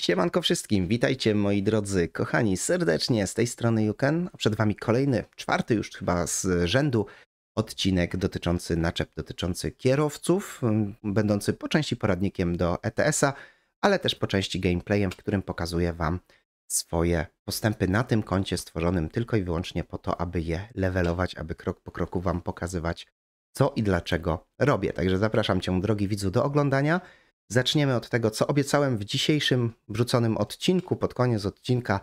Siemanko wszystkim, witajcie moi drodzy, kochani, serdecznie z tej strony Yuken. a przed wami kolejny, czwarty już chyba z rzędu odcinek dotyczący naczep, dotyczący kierowców, mm, będący po części poradnikiem do ETS-a, ale też po części gameplayem, w którym pokazuję wam swoje postępy na tym koncie stworzonym tylko i wyłącznie po to, aby je levelować, aby krok po kroku wam pokazywać, co i dlaczego robię. Także zapraszam cię, drogi widzu, do oglądania. Zaczniemy od tego, co obiecałem w dzisiejszym wrzuconym odcinku, pod koniec odcinka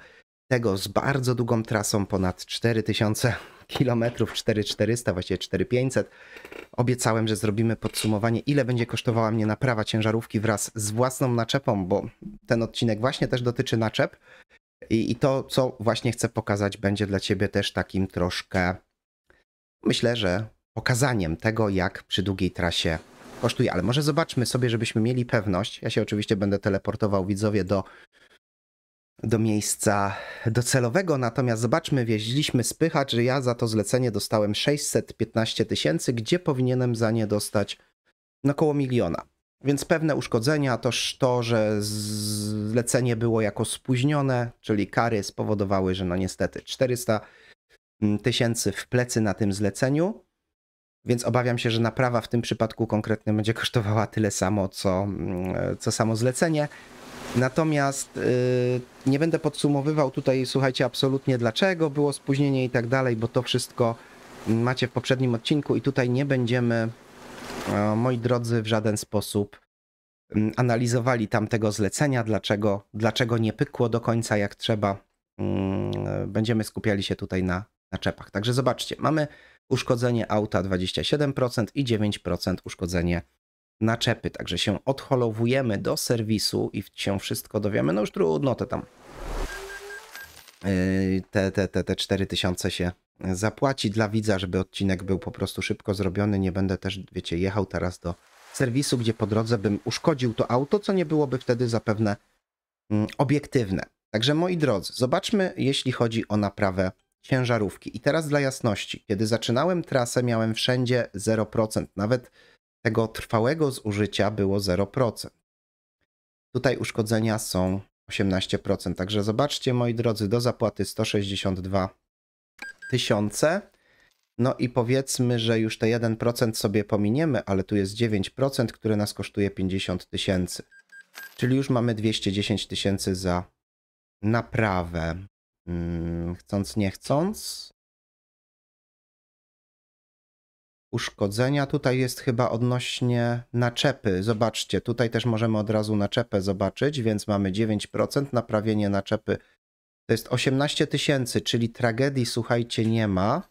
tego z bardzo długą trasą, ponad 4000 km, 4400, właściwie 4500. Obiecałem, że zrobimy podsumowanie, ile będzie kosztowała mnie naprawa ciężarówki wraz z własną naczepą, bo ten odcinek właśnie też dotyczy naczep. I, i to, co właśnie chcę pokazać, będzie dla Ciebie też takim troszkę, myślę, że pokazaniem tego, jak przy długiej trasie kosztuje, ale może zobaczmy sobie, żebyśmy mieli pewność. Ja się oczywiście będę teleportował widzowie do, do miejsca docelowego, natomiast zobaczmy, wieźliśmy spychacz, że ja za to zlecenie dostałem 615 tysięcy, gdzie powinienem za nie dostać no około miliona. Więc pewne uszkodzenia, toż to, że zlecenie było jako spóźnione, czyli kary spowodowały, że no niestety 400 mm, tysięcy w plecy na tym zleceniu, więc obawiam się, że naprawa w tym przypadku konkretnym będzie kosztowała tyle samo, co, mm, co samo zlecenie. Natomiast yy, nie będę podsumowywał tutaj, słuchajcie, absolutnie dlaczego było spóźnienie i tak dalej, bo to wszystko macie w poprzednim odcinku i tutaj nie będziemy, yy, moi drodzy, w żaden sposób yy, analizowali tamtego zlecenia, dlaczego, dlaczego nie pykło do końca jak trzeba. Mm, będziemy skupiali się tutaj na, na czepach. Także zobaczcie, mamy uszkodzenie auta 27% i 9% uszkodzenie naczepy. Także się odholowujemy do serwisu i się wszystko dowiemy. No już trudno, to tam yy, te, te, te, te 4000 się zapłaci dla widza, żeby odcinek był po prostu szybko zrobiony. Nie będę też, wiecie, jechał teraz do serwisu, gdzie po drodze bym uszkodził to auto, co nie byłoby wtedy zapewne mm, obiektywne. Także moi drodzy, zobaczmy, jeśli chodzi o naprawę ciężarówki. I teraz dla jasności, kiedy zaczynałem trasę, miałem wszędzie 0%, nawet tego trwałego zużycia było 0%. Tutaj uszkodzenia są 18%, także zobaczcie moi drodzy, do zapłaty 162 tysiące. No i powiedzmy, że już te 1% sobie pominiemy, ale tu jest 9%, które nas kosztuje 50 tysięcy. Czyli już mamy 210 tysięcy za naprawę. Mm, chcąc nie chcąc. Uszkodzenia tutaj jest chyba odnośnie naczepy. Zobaczcie, tutaj też możemy od razu naczepę zobaczyć, więc mamy 9% naprawienie naczepy. To jest 18 tysięcy, czyli tragedii, słuchajcie, nie ma.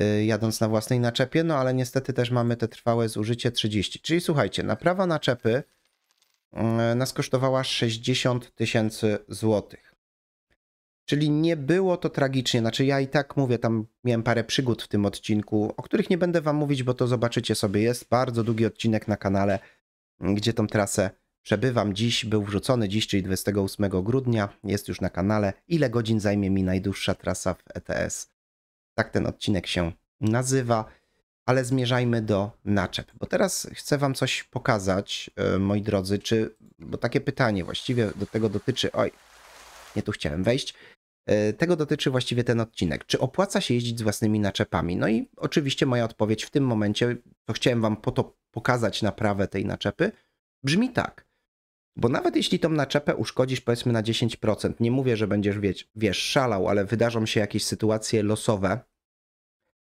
Y, jadąc na własnej naczepie, no ale niestety też mamy te trwałe zużycie 30. Czyli słuchajcie, naprawa naczepy y, nas kosztowała 60 tysięcy złotych. Czyli nie było to tragicznie. Znaczy, ja i tak mówię, tam miałem parę przygód w tym odcinku, o których nie będę wam mówić, bo to zobaczycie sobie. Jest bardzo długi odcinek na kanale, gdzie tą trasę przebywam. Dziś był wrzucony, dziś, czyli 28 grudnia. Jest już na kanale. Ile godzin zajmie mi najdłuższa trasa w ETS? Tak ten odcinek się nazywa. Ale zmierzajmy do naczep, bo teraz chcę wam coś pokazać, e, moi drodzy, czy, bo takie pytanie właściwie do tego dotyczy, oj, nie tu chciałem wejść, E, tego dotyczy właściwie ten odcinek. Czy opłaca się jeździć z własnymi naczepami? No i oczywiście moja odpowiedź w tym momencie, to chciałem wam po to pokazać naprawę tej naczepy, brzmi tak. Bo nawet jeśli tą naczepę uszkodzisz powiedzmy na 10%, nie mówię, że będziesz wiesz, wiesz, szalał, ale wydarzą się jakieś sytuacje losowe,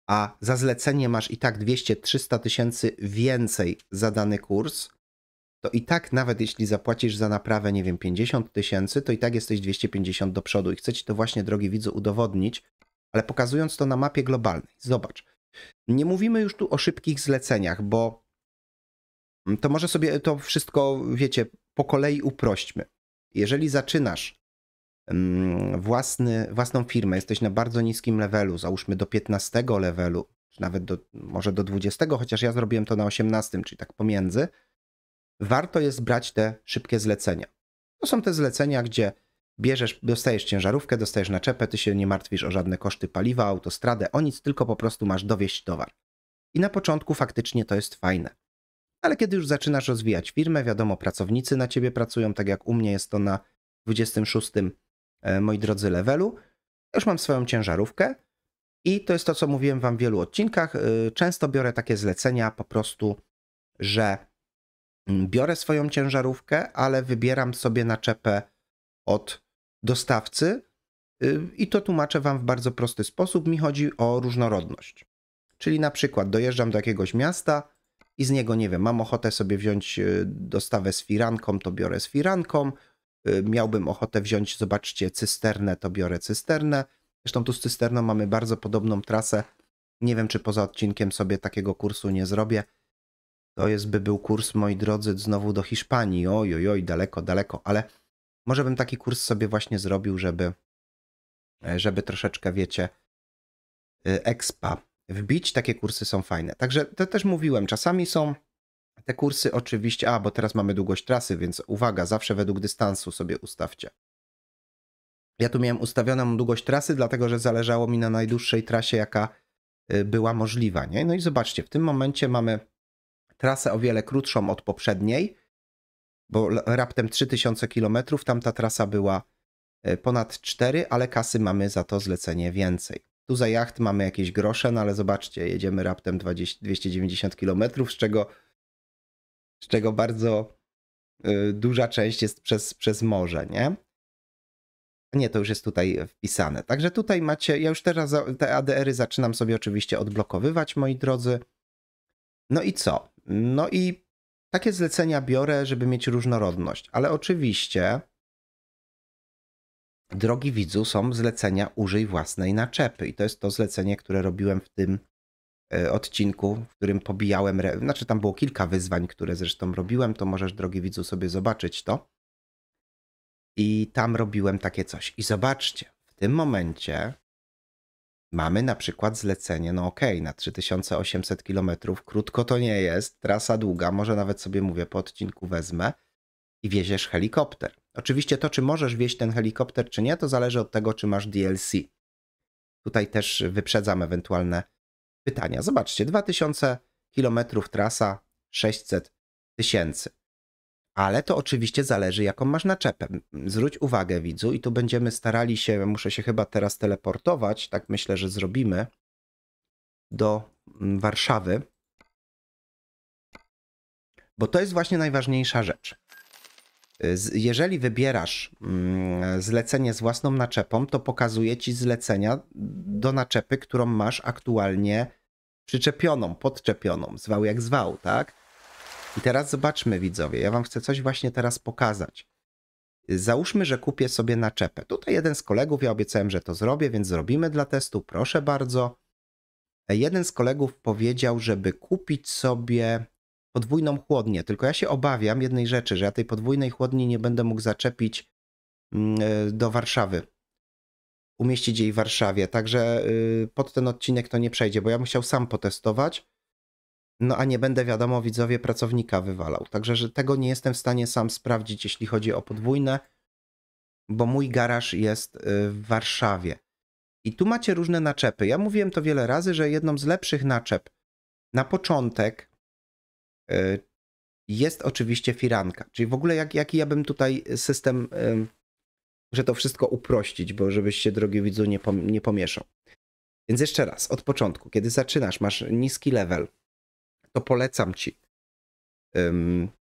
a za zlecenie masz i tak 200-300 tysięcy więcej za dany kurs, to i tak nawet jeśli zapłacisz za naprawę, nie wiem, 50 tysięcy, to i tak jesteś 250 do przodu. I chcę ci to właśnie, drogi widzu, udowodnić, ale pokazując to na mapie globalnej. Zobacz. Nie mówimy już tu o szybkich zleceniach, bo to może sobie to wszystko, wiecie, po kolei uprośćmy. Jeżeli zaczynasz mm, własny, własną firmę, jesteś na bardzo niskim levelu, załóżmy do 15 levelu, czy nawet do, może do 20, chociaż ja zrobiłem to na 18, czyli tak pomiędzy, warto jest brać te szybkie zlecenia. To są te zlecenia, gdzie bierzesz, dostajesz ciężarówkę, dostajesz naczepę, ty się nie martwisz o żadne koszty paliwa, autostradę, o nic, tylko po prostu masz dowieść towar. I na początku faktycznie to jest fajne. Ale kiedy już zaczynasz rozwijać firmę, wiadomo, pracownicy na ciebie pracują, tak jak u mnie jest to na 26, e, moi drodzy, levelu. Już mam swoją ciężarówkę i to jest to, co mówiłem wam w wielu odcinkach. E, często biorę takie zlecenia po prostu, że Mm, biorę swoją ciężarówkę, ale wybieram sobie naczepę od dostawcy y, i to tłumaczę Wam w bardzo prosty sposób. Mi chodzi o różnorodność. Czyli na przykład dojeżdżam do jakiegoś miasta i z niego, nie wiem, mam ochotę sobie wziąć y, dostawę z firanką, to biorę z firanką. Y, miałbym ochotę wziąć, zobaczcie, cysternę, to biorę cysternę. Zresztą tu z cysterną mamy bardzo podobną trasę. Nie wiem, czy poza odcinkiem sobie takiego kursu nie zrobię. To jest by był kurs, moi drodzy, znowu do Hiszpanii. Oj, oj, oj, daleko, daleko, ale może bym taki kurs sobie właśnie zrobił, żeby, żeby troszeczkę, wiecie, y, expa wbić. Takie kursy są fajne. Także to też mówiłem, czasami są te kursy oczywiście, a bo teraz mamy długość trasy, więc uwaga, zawsze według dystansu sobie ustawcie. Ja tu miałem ustawioną długość trasy, dlatego że zależało mi na najdłuższej trasie, jaka y, była możliwa. Nie? No i zobaczcie, w tym momencie mamy trasę o wiele krótszą od poprzedniej, bo raptem 3000 km, tamta trasa była e, ponad 4, ale kasy mamy za to zlecenie więcej. Tu za jacht mamy jakieś grosze, no ale zobaczcie, jedziemy raptem 20, 290 km, z czego, z czego bardzo e, duża część jest przez, przez morze, nie? Nie, to już jest tutaj wpisane. Także tutaj macie, ja już teraz te ADR-y zaczynam sobie oczywiście odblokowywać, moi drodzy. No i co? No i takie zlecenia biorę, żeby mieć różnorodność, ale oczywiście, drogi widzu, są zlecenia użyj własnej naczepy i to jest to zlecenie, które robiłem w tym e, odcinku, w którym pobijałem, re... znaczy tam było kilka wyzwań, które zresztą robiłem, to możesz, drogi widzu, sobie zobaczyć to. I tam robiłem takie coś. I zobaczcie, w tym momencie Mamy na przykład zlecenie, no ok, na 3800 km, krótko to nie jest, trasa długa, może nawet sobie mówię, po odcinku wezmę i wieziesz helikopter. Oczywiście to, czy możesz wieść ten helikopter, czy nie, to zależy od tego, czy masz DLC. Tutaj też wyprzedzam ewentualne pytania. Zobaczcie, 2000 km trasa, 600 tysięcy. Ale to oczywiście zależy, jaką masz naczepę. Zwróć uwagę, widzu, i tu będziemy starali się, muszę się chyba teraz teleportować, tak myślę, że zrobimy, do mm, Warszawy, bo to jest właśnie najważniejsza rzecz. Jeżeli wybierasz mm, zlecenie z własną naczepą, to pokazuje ci zlecenia do naczepy, którą masz aktualnie przyczepioną, podczepioną, zwał jak zwał, tak? I teraz zobaczmy, widzowie, ja wam chcę coś właśnie teraz pokazać. Załóżmy, że kupię sobie naczepę. Tutaj jeden z kolegów, ja obiecałem, że to zrobię, więc zrobimy dla testu, proszę bardzo. Jeden z kolegów powiedział, żeby kupić sobie podwójną chłodnię, tylko ja się obawiam jednej rzeczy, że ja tej podwójnej chłodni nie będę mógł zaczepić mm, e, do Warszawy, umieścić jej w Warszawie. Także y, pod ten odcinek to nie przejdzie, bo ja musiał sam potestować no a nie będę wiadomo widzowie pracownika wywalał. Także że tego nie jestem w stanie sam sprawdzić, jeśli chodzi o podwójne, bo mój garaż jest y, w Warszawie. I tu macie różne naczepy. Ja mówiłem to wiele razy, że jedną z lepszych naczep na początek y, jest oczywiście firanka. Czyli w ogóle jak, jaki ja bym tutaj system, y, że to wszystko uprościć, bo żebyś się drogi widzu nie, pom nie pomieszał. Więc jeszcze raz, od początku, kiedy zaczynasz, masz niski level, to polecam ci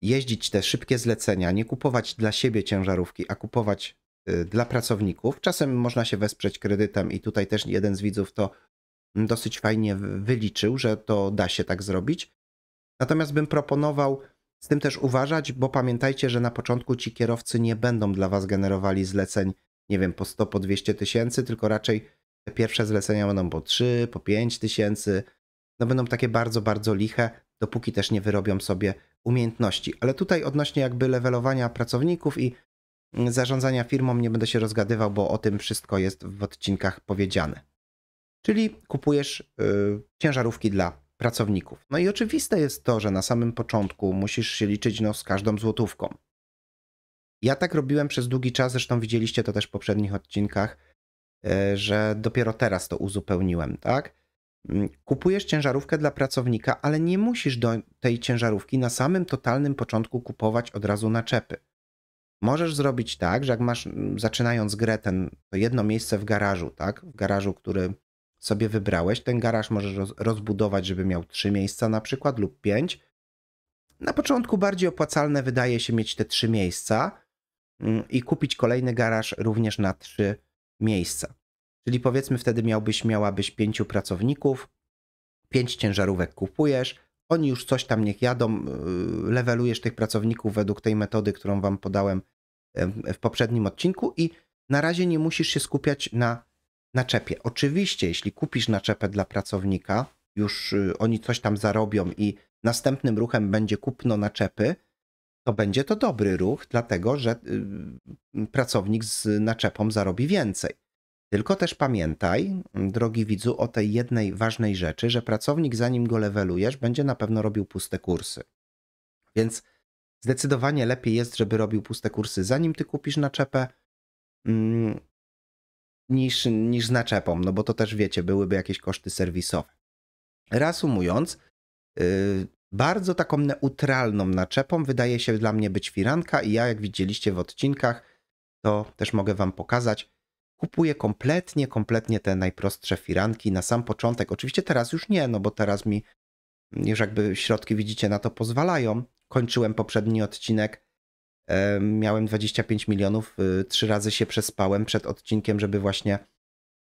jeździć te szybkie zlecenia, nie kupować dla siebie ciężarówki, a kupować y, dla pracowników. Czasem można się wesprzeć kredytem i tutaj też jeden z widzów to mm, dosyć fajnie wyliczył, że to da się tak zrobić. Natomiast bym proponował z tym też uważać, bo pamiętajcie, że na początku ci kierowcy nie będą dla was generowali zleceń, nie wiem, po 100, po 200 tysięcy, tylko raczej te pierwsze zlecenia będą po 3, po 5 tysięcy, no będą takie bardzo, bardzo liche, dopóki też nie wyrobią sobie umiejętności. Ale tutaj odnośnie jakby levelowania pracowników i mm, zarządzania firmą nie będę się rozgadywał, bo o tym wszystko jest w odcinkach powiedziane. Czyli kupujesz yy, ciężarówki dla pracowników. No i oczywiste jest to, że na samym początku musisz się liczyć no, z każdą złotówką. Ja tak robiłem przez długi czas, zresztą widzieliście to też w poprzednich odcinkach, y, że dopiero teraz to uzupełniłem, tak? Mm, kupujesz ciężarówkę dla pracownika, ale nie musisz do tej ciężarówki na samym totalnym początku kupować od razu naczepy. Możesz zrobić tak, że jak masz, mm, zaczynając grę, ten, to jedno miejsce w garażu, tak? W garażu, który sobie wybrałeś, ten garaż możesz rozbudować, żeby miał trzy miejsca na przykład lub pięć. Na początku bardziej opłacalne wydaje się mieć te trzy miejsca mm, i kupić kolejny garaż również na trzy miejsca. Czyli powiedzmy wtedy miałbyś, miałabyś pięciu pracowników, pięć ciężarówek kupujesz, oni już coś tam niech jadą, y, levelujesz tych pracowników według tej metody, którą wam podałem w poprzednim odcinku i na razie nie musisz się skupiać na naczepie. Oczywiście, jeśli kupisz naczepę dla pracownika, już y, oni coś tam zarobią i następnym ruchem będzie kupno naczepy, to będzie to dobry ruch, dlatego że y, pracownik z naczepą zarobi więcej. Tylko też pamiętaj, drogi widzu, o tej jednej ważnej rzeczy, że pracownik, zanim go levelujesz, będzie na pewno robił puste kursy. Więc zdecydowanie lepiej jest, żeby robił puste kursy, zanim ty kupisz naczepę, mm, niż, niż z naczepą, no bo to też wiecie, byłyby jakieś koszty serwisowe. Reasumując, y, bardzo taką neutralną naczepą wydaje się dla mnie być firanka i ja, jak widzieliście w odcinkach, to też mogę wam pokazać kupuję kompletnie, kompletnie te najprostsze firanki na sam początek. Oczywiście teraz już nie, no bo teraz mi już jakby środki widzicie na to pozwalają. Kończyłem poprzedni odcinek, e, miałem 25 milionów, e, trzy razy się przespałem przed odcinkiem, żeby właśnie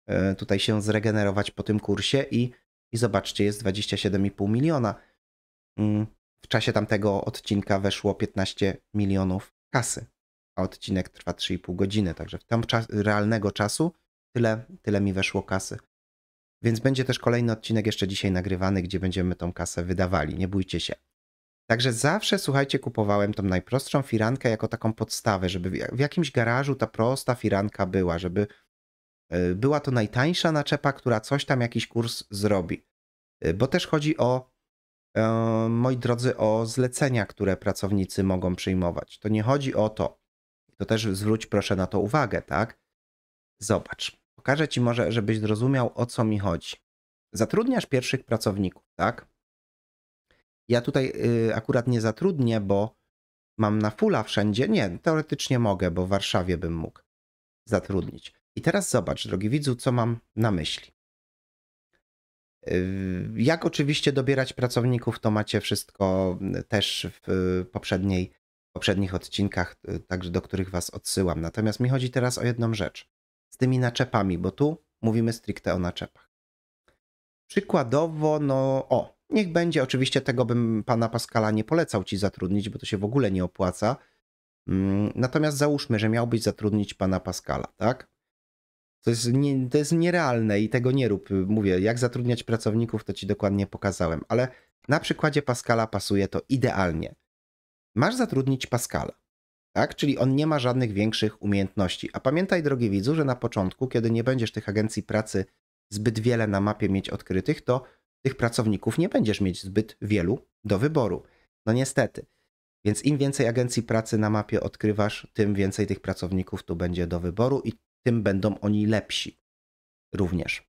e, tutaj się zregenerować po tym kursie i, i zobaczcie, jest 27,5 miliona. Mm, w czasie tamtego odcinka weszło 15 milionów kasy a odcinek trwa 3,5 godziny, także w tam czas, realnego czasu tyle, tyle mi weszło kasy. Więc będzie też kolejny odcinek jeszcze dzisiaj nagrywany, gdzie będziemy tą kasę wydawali, nie bójcie się. Także zawsze, słuchajcie, kupowałem tą najprostszą firankę jako taką podstawę, żeby w jakimś garażu ta prosta firanka była, żeby e, była to najtańsza naczepa, która coś tam, jakiś kurs zrobi. E, bo też chodzi o, e, moi drodzy, o zlecenia, które pracownicy mogą przyjmować. To nie chodzi o to, to też zwróć proszę na to uwagę, tak? Zobacz. Pokażę ci może, żebyś zrozumiał, o co mi chodzi. Zatrudniasz pierwszych pracowników, tak? Ja tutaj y, akurat nie zatrudnię, bo mam na fula wszędzie. Nie, teoretycznie mogę, bo w Warszawie bym mógł zatrudnić. I teraz zobacz, drogi widzu, co mam na myśli. Y, jak oczywiście dobierać pracowników, to macie wszystko y, też w poprzedniej poprzednich odcinkach, y, także do których Was odsyłam. Natomiast mi chodzi teraz o jedną rzecz. Z tymi naczepami, bo tu mówimy stricte o naczepach. Przykładowo, no o, niech będzie, oczywiście tego bym pana Pascala nie polecał Ci zatrudnić, bo to się w ogóle nie opłaca. Mm, natomiast załóżmy, że miałbyś zatrudnić pana Pascala, tak? To jest, nie, to jest nierealne i tego nie rób. Mówię, jak zatrudniać pracowników, to ci dokładnie pokazałem, ale na przykładzie Pascala pasuje to idealnie masz zatrudnić Pascala. Tak? Czyli on nie ma żadnych większych umiejętności. A pamiętaj, drogi widzu, że na początku, kiedy nie będziesz tych agencji pracy zbyt wiele na mapie mieć odkrytych, to tych pracowników nie będziesz mieć zbyt wielu do wyboru. No niestety. Więc im więcej agencji pracy na mapie odkrywasz, tym więcej tych pracowników tu będzie do wyboru i tym będą oni lepsi również.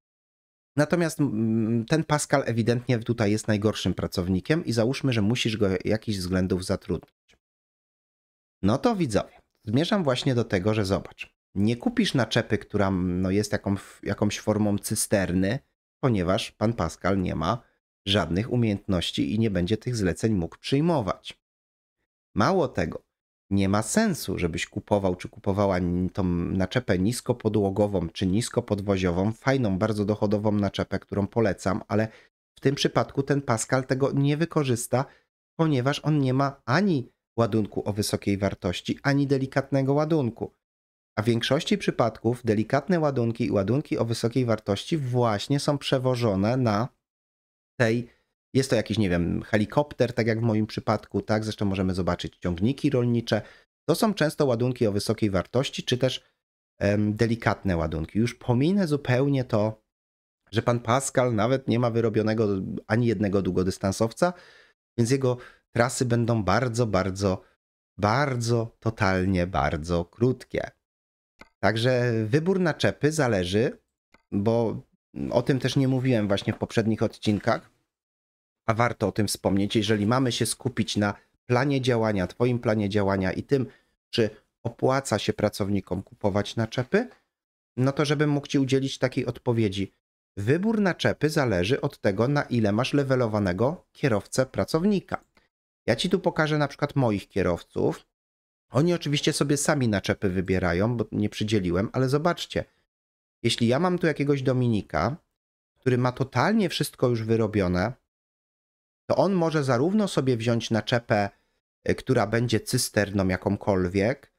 Natomiast mm, ten Pascal ewidentnie tutaj jest najgorszym pracownikiem i załóżmy, że musisz go jakichś względów zatrudnić. No to widzowie, zmierzam właśnie do tego, że zobacz, nie kupisz naczepy, która no, jest jaką, jakąś formą cysterny, ponieważ pan Pascal nie ma żadnych umiejętności i nie będzie tych zleceń mógł przyjmować. Mało tego, nie ma sensu, żebyś kupował czy kupowała tą naczepę niskopodłogową czy niskopodwoziową, fajną, bardzo dochodową naczepę, którą polecam, ale w tym przypadku ten Pascal tego nie wykorzysta, ponieważ on nie ma ani ładunku o wysokiej wartości, ani delikatnego ładunku. A w większości przypadków delikatne ładunki i ładunki o wysokiej wartości właśnie są przewożone na tej jest to jakiś, nie wiem, helikopter, tak jak w moim przypadku, tak? Zresztą możemy zobaczyć ciągniki rolnicze. To są często ładunki o wysokiej wartości, czy też um, delikatne ładunki. Już pominę zupełnie to, że pan Pascal nawet nie ma wyrobionego ani jednego długodystansowca, więc jego trasy będą bardzo, bardzo, bardzo, totalnie, bardzo krótkie. Także wybór naczepy zależy, bo o tym też nie mówiłem właśnie w poprzednich odcinkach, a warto o tym wspomnieć, jeżeli mamy się skupić na planie działania, Twoim planie działania i tym, czy opłaca się pracownikom kupować naczepy, no to żebym mógł Ci udzielić takiej odpowiedzi. Wybór naczepy zależy od tego, na ile masz levelowanego kierowcę pracownika. Ja Ci tu pokażę na przykład moich kierowców. Oni oczywiście sobie sami naczepy wybierają, bo nie przydzieliłem, ale zobaczcie. Jeśli ja mam tu jakiegoś Dominika, który ma totalnie wszystko już wyrobione, to on może zarówno sobie wziąć naczepę, y, która będzie cysterną jakąkolwiek,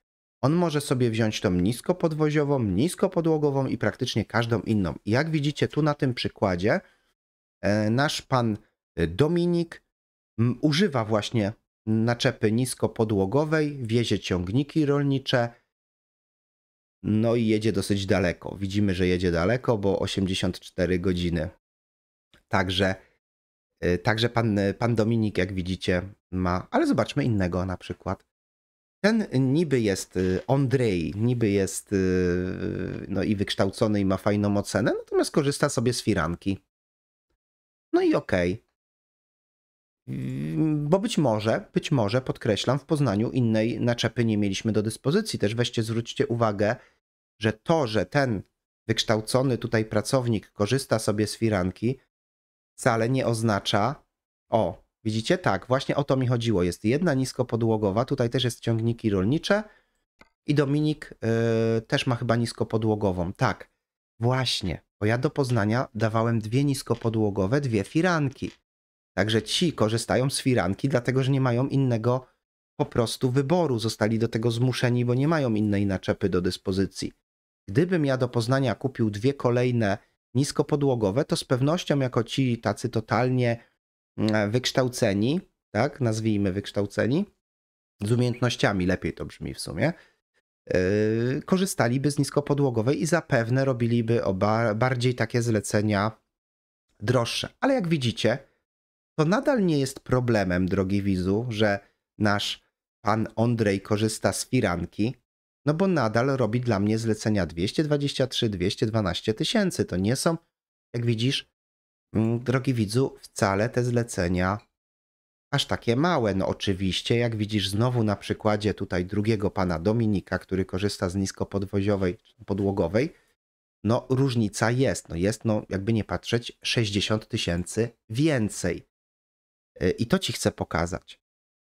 on może sobie wziąć tą niskopodwoziową, niskopodłogową i praktycznie każdą inną. I jak widzicie tu na tym przykładzie, e, nasz pan y, Dominik używa właśnie naczepy niskopodłogowej, wiezie ciągniki rolnicze, no i jedzie dosyć daleko. Widzimy, że jedzie daleko, bo 84 godziny. Także Y, także pan, y, pan Dominik, jak widzicie, ma, ale zobaczmy innego na przykład. Ten niby jest y, Andrzej, niby jest no i wykształcony i ma fajną ocenę, natomiast korzysta sobie z firanki. No i okej. Okay. Mm, bo być może, być może, podkreślam, w Poznaniu innej naczepy nie mieliśmy do dyspozycji. Też weźcie, zwróćcie uwagę, że to, że ten wykształcony tutaj pracownik korzysta sobie z firanki, wcale nie oznacza, o, widzicie, tak, właśnie o to mi chodziło. Jest jedna niskopodłogowa, tutaj też jest ciągniki rolnicze i Dominik yy, też ma chyba niskopodłogową. Tak, właśnie, bo ja do Poznania dawałem dwie niskopodłogowe, dwie firanki. Także ci korzystają z firanki, dlatego że nie mają innego po prostu wyboru. Zostali do tego zmuszeni, bo nie mają innej naczepy do dyspozycji. Gdybym ja do Poznania kupił dwie kolejne niskopodłogowe, to z pewnością jako ci tacy totalnie mm, wykształceni, tak, nazwijmy wykształceni, z umiejętnościami, lepiej to brzmi w sumie, yy, korzystaliby z niskopodłogowej i zapewne robiliby oba bardziej takie zlecenia droższe. Ale jak widzicie, to nadal nie jest problemem, drogi widzu, że nasz pan Ondrej korzysta z firanki, no bo nadal robi dla mnie zlecenia 223, 212 tysięcy. To nie są, jak widzisz, mm, drogi widzu, wcale te zlecenia aż takie małe. No oczywiście, jak widzisz znowu na przykładzie tutaj drugiego pana Dominika, który korzysta z nisko podwoziowej, podłogowej, no różnica jest, no jest, no jakby nie patrzeć, 60 tysięcy więcej. Y, I to ci chcę pokazać.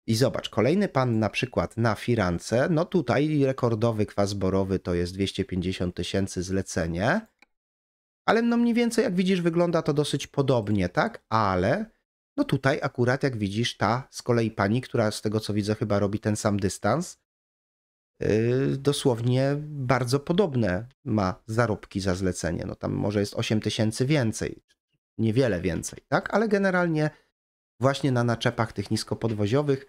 I zobacz, kolejny pan na przykład na firance, no tutaj rekordowy kwas borowy to jest 250 tysięcy zlecenie, ale no mniej więcej jak widzisz wygląda to dosyć podobnie, tak? Ale no tutaj akurat jak widzisz ta z kolei pani, która z tego co widzę chyba robi ten sam dystans, yy, dosłownie bardzo podobne ma zarobki za zlecenie. No tam może jest 8 tysięcy więcej, niewiele więcej, tak? Ale generalnie właśnie na naczepach tych niskopodwoziowych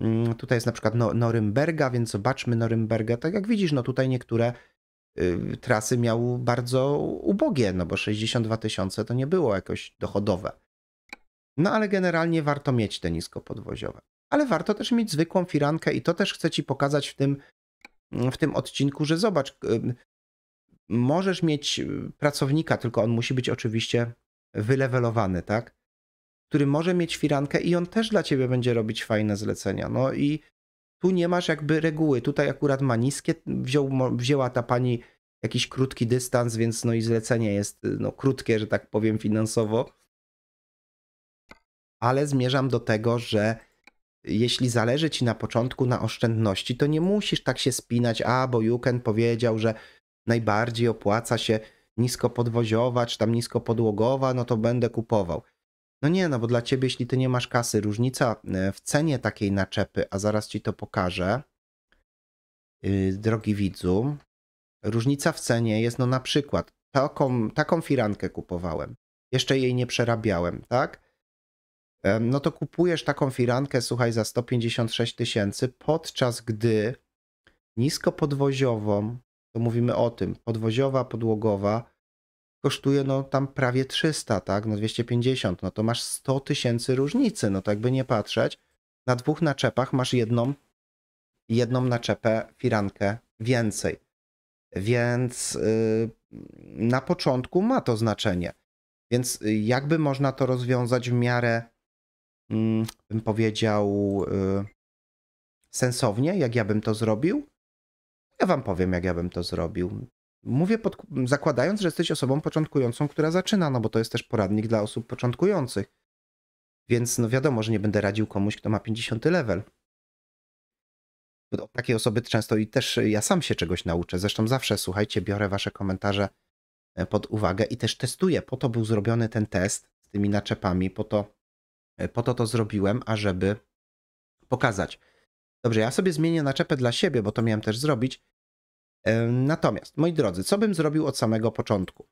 Mm, tutaj jest na przykład no-, Norymberga, więc zobaczmy Norymberga. Tak jak widzisz, no tutaj niektóre y, trasy miał bardzo ubogie, no bo 62 tysiące to nie było jakoś dochodowe. No ale generalnie warto mieć te niskopodwoziowe. Ale warto też mieć zwykłą firankę i to też chcę Ci pokazać w tym, w tym odcinku, że zobacz, y, możesz mieć y, pracownika, tylko on musi być oczywiście wylewelowany, tak? który może mieć firankę i on też dla ciebie będzie robić fajne zlecenia. No i tu nie masz jakby reguły. Tutaj akurat ma niskie, wziął, wzięła ta pani jakiś krótki dystans, więc no i zlecenie jest y, no, krótkie, że tak powiem, finansowo. Ale zmierzam do tego, że jeśli zależy ci na początku na oszczędności, to nie musisz tak się spinać, a bo Juken powiedział, że najbardziej opłaca się nisko podwoziowa, czy tam nisko podłogowa, no to będę kupował. No nie, no bo dla ciebie, jeśli ty nie masz kasy, różnica e, w cenie takiej naczepy, a zaraz ci to pokażę, yy, drogi widzu, różnica w cenie jest no na przykład, taką, taką firankę kupowałem, jeszcze jej nie przerabiałem, tak? Yy, no to kupujesz taką firankę, słuchaj, za 156 tysięcy, podczas gdy niskopodwoziową, to mówimy o tym, podwoziowa, podłogowa, kosztuje no tam prawie 300, tak, no 250, no to masz 100 tysięcy różnicy, no tak by nie patrzeć, na dwóch naczepach masz jedną, jedną naczepę, firankę więcej. Więc yy, na początku ma to znaczenie. Więc y, jakby można to rozwiązać w miarę, yy, bym powiedział, yy, sensownie, jak ja bym to zrobił? Ja wam powiem, jak ja bym to zrobił. Mówię pod, zakładając, że jesteś osobą początkującą, która zaczyna, no bo to jest też poradnik dla osób początkujących. Więc no wiadomo, że nie będę radził komuś, kto ma 50 level. Bo takie osoby często i też ja sam się czegoś nauczę. Zresztą zawsze, słuchajcie, biorę wasze komentarze e, pod uwagę i też testuję. Po to był zrobiony ten test z tymi naczepami, po to, e, po to to zrobiłem, ażeby pokazać. Dobrze, ja sobie zmienię naczepę dla siebie, bo to miałem też zrobić. Natomiast, moi drodzy, co bym zrobił od samego początku?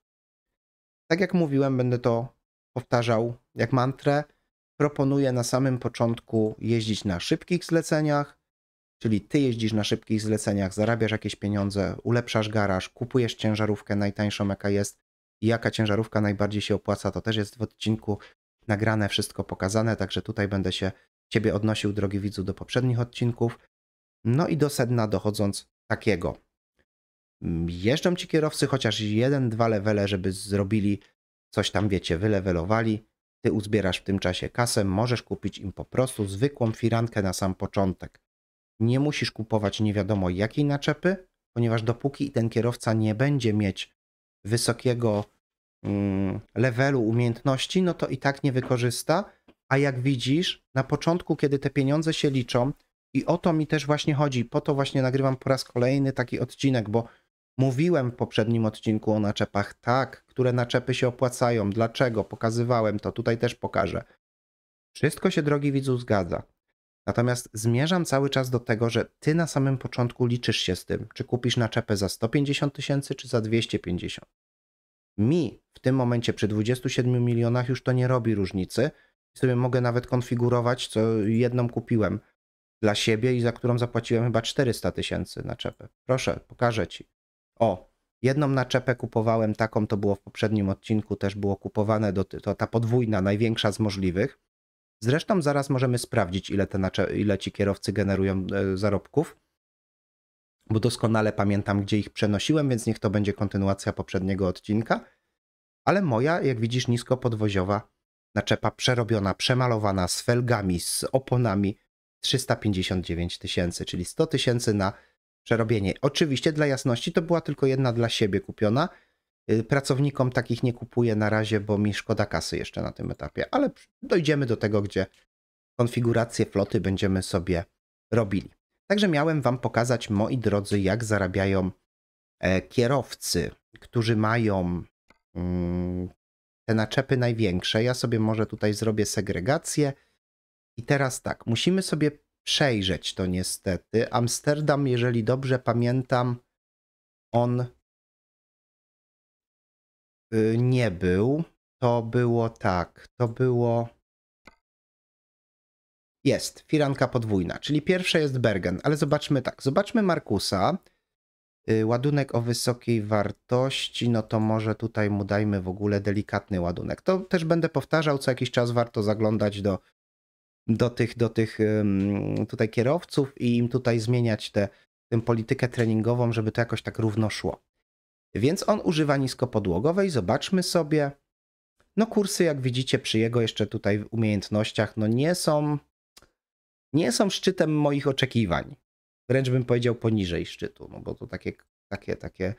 Tak jak mówiłem, będę to powtarzał jak mantrę. Proponuję na samym początku jeździć na szybkich zleceniach, czyli ty jeździsz na szybkich zleceniach, zarabiasz jakieś pieniądze, ulepszasz garaż, kupujesz ciężarówkę najtańszą, jaka jest i jaka ciężarówka najbardziej się opłaca, to też jest w odcinku nagrane, wszystko pokazane, także tutaj będę się ciebie odnosił, drogi widzu, do poprzednich odcinków. No i do sedna dochodząc takiego. Mm, jeżdżą ci kierowcy chociaż jeden, dwa levele, żeby zrobili coś tam, wiecie, wylewelowali. Ty uzbierasz w tym czasie kasę, możesz kupić im po prostu zwykłą firankę na sam początek. Nie musisz kupować nie wiadomo jakiej naczepy, ponieważ dopóki ten kierowca nie będzie mieć wysokiego mm, levelu umiejętności, no to i tak nie wykorzysta. A jak widzisz, na początku, kiedy te pieniądze się liczą, i o to mi też właśnie chodzi, po to właśnie nagrywam po raz kolejny taki odcinek, bo Mówiłem w poprzednim odcinku o naczepach, tak, które naczepy się opłacają, dlaczego, pokazywałem to, tutaj też pokażę. Wszystko się, drogi widzu, zgadza. Natomiast zmierzam cały czas do tego, że ty na samym początku liczysz się z tym, czy kupisz naczepę za 150 tysięcy, czy za 250. Mi w tym momencie przy 27 milionach już to nie robi różnicy. Sobie mogę nawet konfigurować, co jedną kupiłem dla siebie i za którą zapłaciłem chyba 400 tysięcy naczepy. Proszę, pokażę ci. O, jedną naczepę kupowałem taką, to było w poprzednim odcinku, też było kupowane, do, to ta podwójna, największa z możliwych. Zresztą zaraz możemy sprawdzić, ile, te nacze- ile ci kierowcy generują e, zarobków, bo doskonale pamiętam, gdzie ich przenosiłem, więc niech to będzie kontynuacja poprzedniego odcinka. Ale moja, jak widzisz, nisko podwoziowa naczepa przerobiona, przemalowana z felgami, z oponami 359 tysięcy, czyli 100 tysięcy na przerobienie. Oczywiście dla jasności to była tylko jedna dla siebie kupiona. Y, pracownikom takich nie kupuję na razie, bo mi szkoda kasy jeszcze na tym etapie, ale dojdziemy do tego, gdzie konfigurację floty będziemy sobie robili. Także miałem Wam pokazać, moi drodzy, jak zarabiają e, kierowcy, którzy mają mm, te naczepy największe. Ja sobie może tutaj zrobię segregację. I teraz tak, musimy sobie przejrzeć to niestety. Amsterdam, jeżeli dobrze pamiętam, on y, nie był. To było tak, to było. Jest, firanka podwójna, czyli pierwsze jest Bergen, ale zobaczmy tak, zobaczmy Markusa. Y, ładunek o wysokiej wartości, no to może tutaj mu dajmy w ogóle delikatny ładunek. To też będę powtarzał, co jakiś czas warto zaglądać do do tych, do tych tutaj kierowców i im tutaj zmieniać te, tę politykę treningową, żeby to jakoś tak równo szło. Więc on używa niskopodłogowej, zobaczmy sobie. No kursy, jak widzicie, przy jego jeszcze tutaj umiejętnościach, no nie są, nie są szczytem moich oczekiwań. Wręcz bym powiedział poniżej szczytu, no bo to takie, takie, takie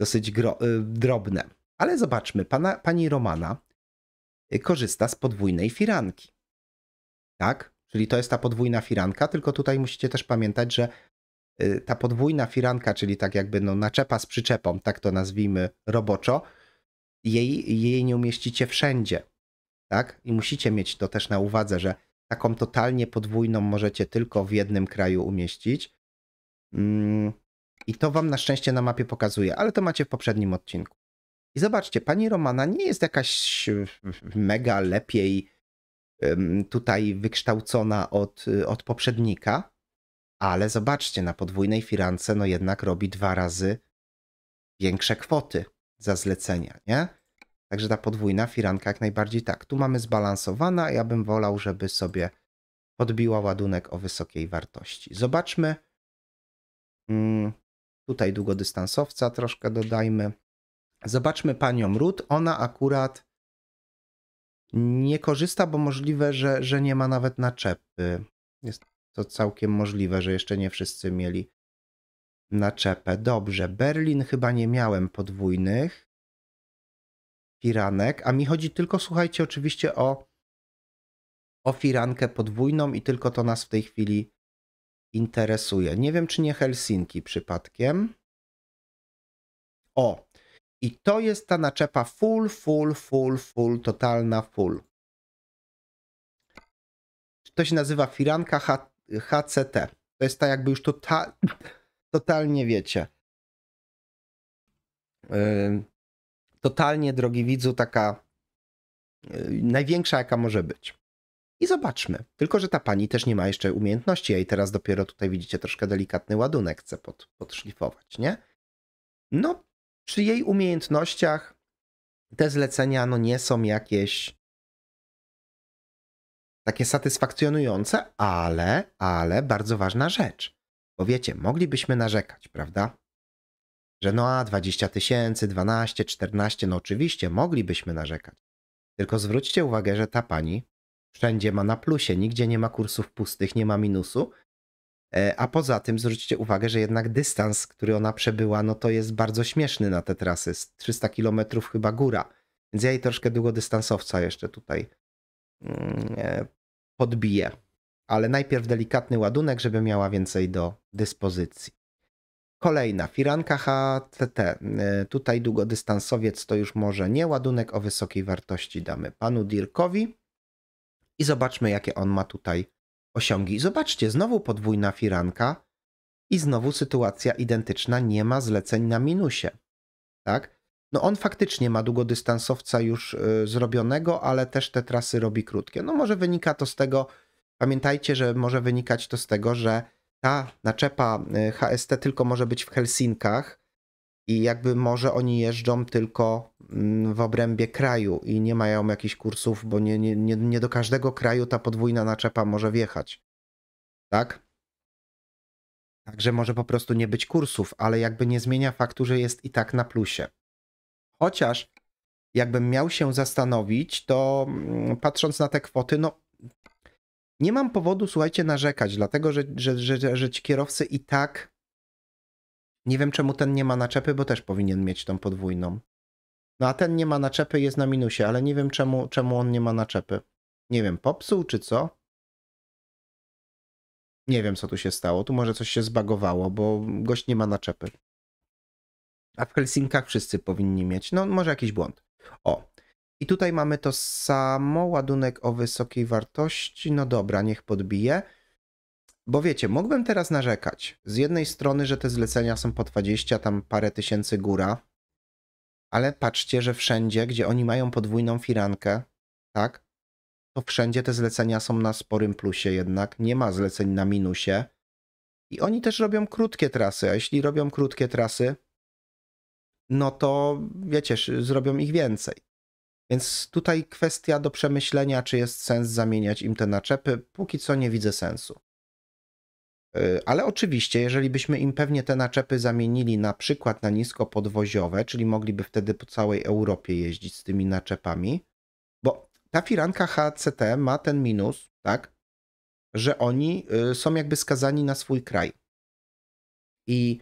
dosyć gro, y, drobne. Ale zobaczmy, pana, pani Romana korzysta z podwójnej firanki tak? Czyli to jest ta podwójna firanka, tylko tutaj musicie też pamiętać, że y, ta podwójna firanka, czyli tak jakby no naczepa z przyczepą, tak to nazwijmy roboczo, jej, jej nie umieścicie wszędzie, tak? I musicie mieć to też na uwadze, że taką totalnie podwójną możecie tylko w jednym kraju umieścić. Mm, I to wam na szczęście na mapie pokazuje, ale to macie w poprzednim odcinku. I zobaczcie, pani Romana nie jest jakaś mega lepiej tutaj wykształcona od, y, od poprzednika, ale zobaczcie, na podwójnej firance no jednak robi dwa razy większe kwoty za zlecenia, nie? Także ta podwójna firanka jak najbardziej tak. Tu mamy zbalansowana, ja bym wolał, żeby sobie podbiła ładunek o wysokiej wartości. Zobaczmy. Mm, tutaj długodystansowca troszkę dodajmy. Zobaczmy panią Ruth. Ona akurat nie korzysta, bo możliwe, że, że nie ma nawet naczepy. Jest to całkiem możliwe, że jeszcze nie wszyscy mieli naczepę. Dobrze, Berlin chyba nie miałem podwójnych firanek, a mi chodzi tylko, słuchajcie, oczywiście o, o firankę podwójną i tylko to nas w tej chwili interesuje. Nie wiem, czy nie Helsinki przypadkiem. O, i to jest ta naczepa full, full, full, full, totalna full. To się nazywa firanka H HCT. To jest ta jakby już ta tota, totalnie wiecie. Totalnie, drogi widzu, taka e, największa jaka może być. I zobaczmy. Tylko, że ta pani też nie ma jeszcze umiejętności, ja jej teraz dopiero tutaj widzicie troszkę delikatny ładunek chcę pod, podszlifować, nie? No, przy jej umiejętnościach te zlecenia no nie są jakieś takie satysfakcjonujące, ale, ale bardzo ważna rzecz. Bo wiecie, moglibyśmy narzekać, prawda? Że no a 20 tysięcy, 12, 14, no oczywiście moglibyśmy narzekać. Tylko zwróćcie uwagę, że ta pani wszędzie ma na plusie, nigdzie nie ma kursów pustych, nie ma minusu, E, a poza tym zwróćcie uwagę, że jednak dystans, który ona przebyła, no to jest bardzo śmieszny na te trasy. 300 km chyba góra. Więc ja jej troszkę długodystansowca jeszcze tutaj mm, e, podbiję. Ale najpierw delikatny ładunek, żeby miała więcej do dyspozycji. Kolejna, firanka HTT. E, tutaj długodystansowiec to już może nie ładunek o wysokiej wartości damy panu Dirkowi. I zobaczmy, jakie on ma tutaj osiągi. Zobaczcie, znowu podwójna firanka i znowu sytuacja identyczna, nie ma zleceń na minusie. Tak? No on faktycznie ma długodystansowca już yy, zrobionego, ale też te trasy robi krótkie. No może wynika to z tego, pamiętajcie, że może wynikać to z tego, że ta naczepa y, HST tylko może być w Helsinkach i jakby może oni jeżdżą tylko Mm, w obrębie kraju i nie mają jakichś kursów, bo nie, nie, nie, nie do każdego kraju ta podwójna naczepa może wjechać. Tak? Także może po prostu nie być kursów, ale jakby nie zmienia faktu, że jest i tak na plusie. Chociaż jakbym miał się zastanowić, to mm, patrząc na te kwoty, no nie mam powodu, słuchajcie, narzekać, dlatego że, że, że, że ci kierowcy i tak. Nie wiem, czemu ten nie ma naczepy, bo też powinien mieć tą podwójną. No a ten nie ma naczepy, jest na minusie, ale nie wiem czemu, czemu on nie ma naczepy. Nie wiem, popsuł czy co? Nie wiem, co tu się stało. Tu może coś się zbagowało, bo gość nie ma naczepy. A w Helsinkach wszyscy powinni mieć. No, może jakiś błąd. O. I tutaj mamy to samo, ładunek o wysokiej wartości. No dobra, niech podbije. Bo wiecie, mógłbym teraz narzekać. Z jednej strony, że te zlecenia są po 20, tam parę tysięcy góra, ale patrzcie, że wszędzie, gdzie oni mają podwójną firankę, tak, to wszędzie te zlecenia są na sporym plusie jednak, nie ma zleceń na minusie. I oni też robią krótkie trasy, a jeśli robią krótkie trasy, no to wiecie, zrobią ich więcej. Więc tutaj kwestia do przemyślenia, czy jest sens zamieniać im te naczepy. Póki co nie widzę sensu. E, ale oczywiście, jeżeli byśmy im pewnie te naczepy zamienili na przykład na niskopodwoziowe, czyli mogliby wtedy po całej Europie jeździć z tymi naczepami, bo ta firanka HCT ma ten minus, tak, że oni y, są jakby skazani na swój kraj. I,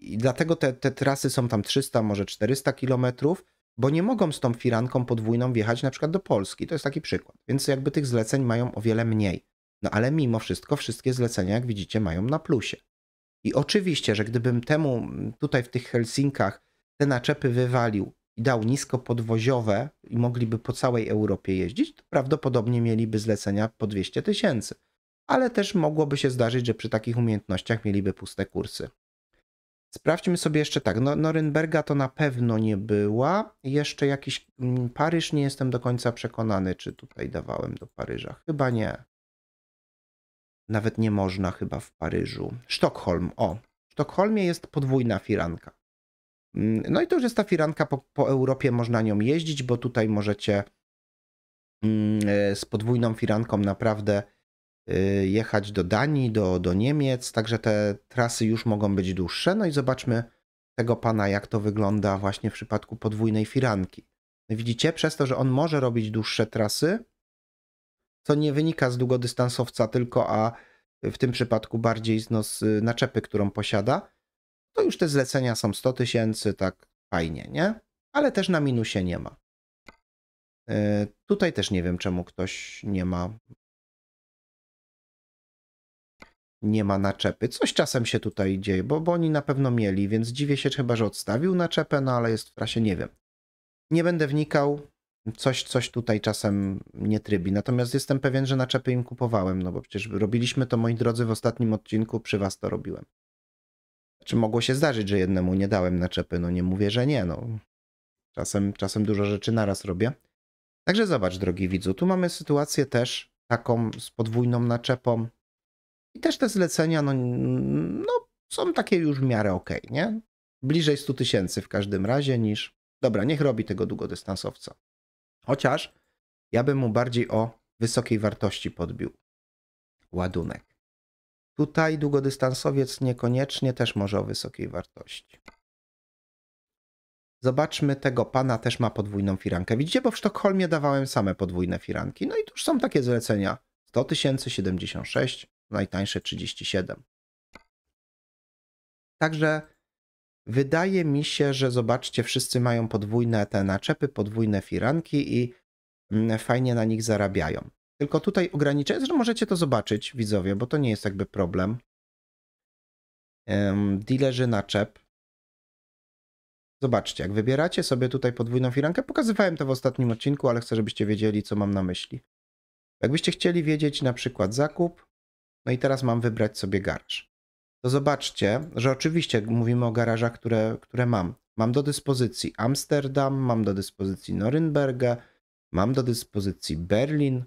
i dlatego te, te trasy są tam 300, może 400 kilometrów, bo nie mogą z tą firanką podwójną wjechać na przykład do Polski. To jest taki przykład. Więc jakby tych zleceń mają o wiele mniej. No ale mimo wszystko wszystkie zlecenia, jak widzicie, mają na plusie. I oczywiście, że gdybym temu mm, tutaj w tych Helsinkach te naczepy wywalił i dał nisko podwoziowe i mogliby po całej Europie jeździć, to prawdopodobnie mieliby zlecenia po 200 tysięcy. Ale też mogłoby się zdarzyć, że przy takich umiejętnościach mieliby puste kursy. Sprawdźmy sobie jeszcze tak. No, Norymberga to na pewno nie była. Jeszcze jakiś mm, Paryż nie jestem do końca przekonany, czy tutaj dawałem do Paryża. Chyba nie nawet nie można chyba w Paryżu. Sztokholm, o. W Sztokholmie jest podwójna firanka. Mm, no i to już jest ta firanka, po, po Europie można nią jeździć, bo tutaj możecie mm, e, z podwójną firanką naprawdę e, jechać do Danii, do, do Niemiec, także te trasy już mogą być dłuższe. No i zobaczmy tego pana, jak to wygląda właśnie w przypadku podwójnej firanki. Widzicie, przez to, że on może robić dłuższe trasy, co nie wynika z długodystansowca tylko, a w tym przypadku bardziej no, z naczepy, którą posiada, to już te zlecenia są 100 tysięcy, tak fajnie, nie? Ale też na minusie nie ma. E, tutaj też nie wiem, czemu ktoś nie ma nie ma naczepy. Coś czasem się tutaj dzieje, bo, bo oni na pewno mieli, więc dziwię się chyba, że odstawił naczepę, no ale jest w trasie, nie wiem. Nie będę wnikał, coś, coś tutaj czasem nie trybi. Natomiast jestem pewien, że naczepy im kupowałem, no bo przecież robiliśmy to, moi drodzy, w ostatnim odcinku, przy was to robiłem. Czy mogło się zdarzyć, że jednemu nie dałem naczepy? No nie mówię, że nie, no. Czasem, czasem dużo rzeczy naraz robię. Także zobacz, drogi widzu, tu mamy sytuację też taką z podwójną naczepą. I też te zlecenia, no, no są takie już w miarę ok, nie? Bliżej 100 tysięcy w każdym razie niż... Dobra, niech robi tego długodystansowca. Chociaż ja bym mu bardziej o wysokiej wartości podbił ładunek. Tutaj długodystansowiec niekoniecznie też może o wysokiej wartości. Zobaczmy, tego pana też ma podwójną firankę. Widzicie, bo w Sztokholmie dawałem same podwójne firanki. No i tu już są takie zlecenia. 100 tysięcy, 76, najtańsze 37. Także Wydaje mi się, że zobaczcie, wszyscy mają podwójne te naczepy, podwójne firanki i mm, fajnie na nich zarabiają. Tylko tutaj ograniczę, że możecie to zobaczyć, widzowie, bo to nie jest jakby problem. dealerzy naczep. Zobaczcie, jak wybieracie sobie tutaj podwójną firankę, pokazywałem to w ostatnim odcinku, ale chcę, żebyście wiedzieli, co mam na myśli. Jakbyście chcieli wiedzieć na przykład zakup, no i teraz mam wybrać sobie garaż to zobaczcie, że oczywiście mówimy o garażach, które, które mam. Mam do dyspozycji Amsterdam, mam do dyspozycji Norymberga, mam do dyspozycji Berlin,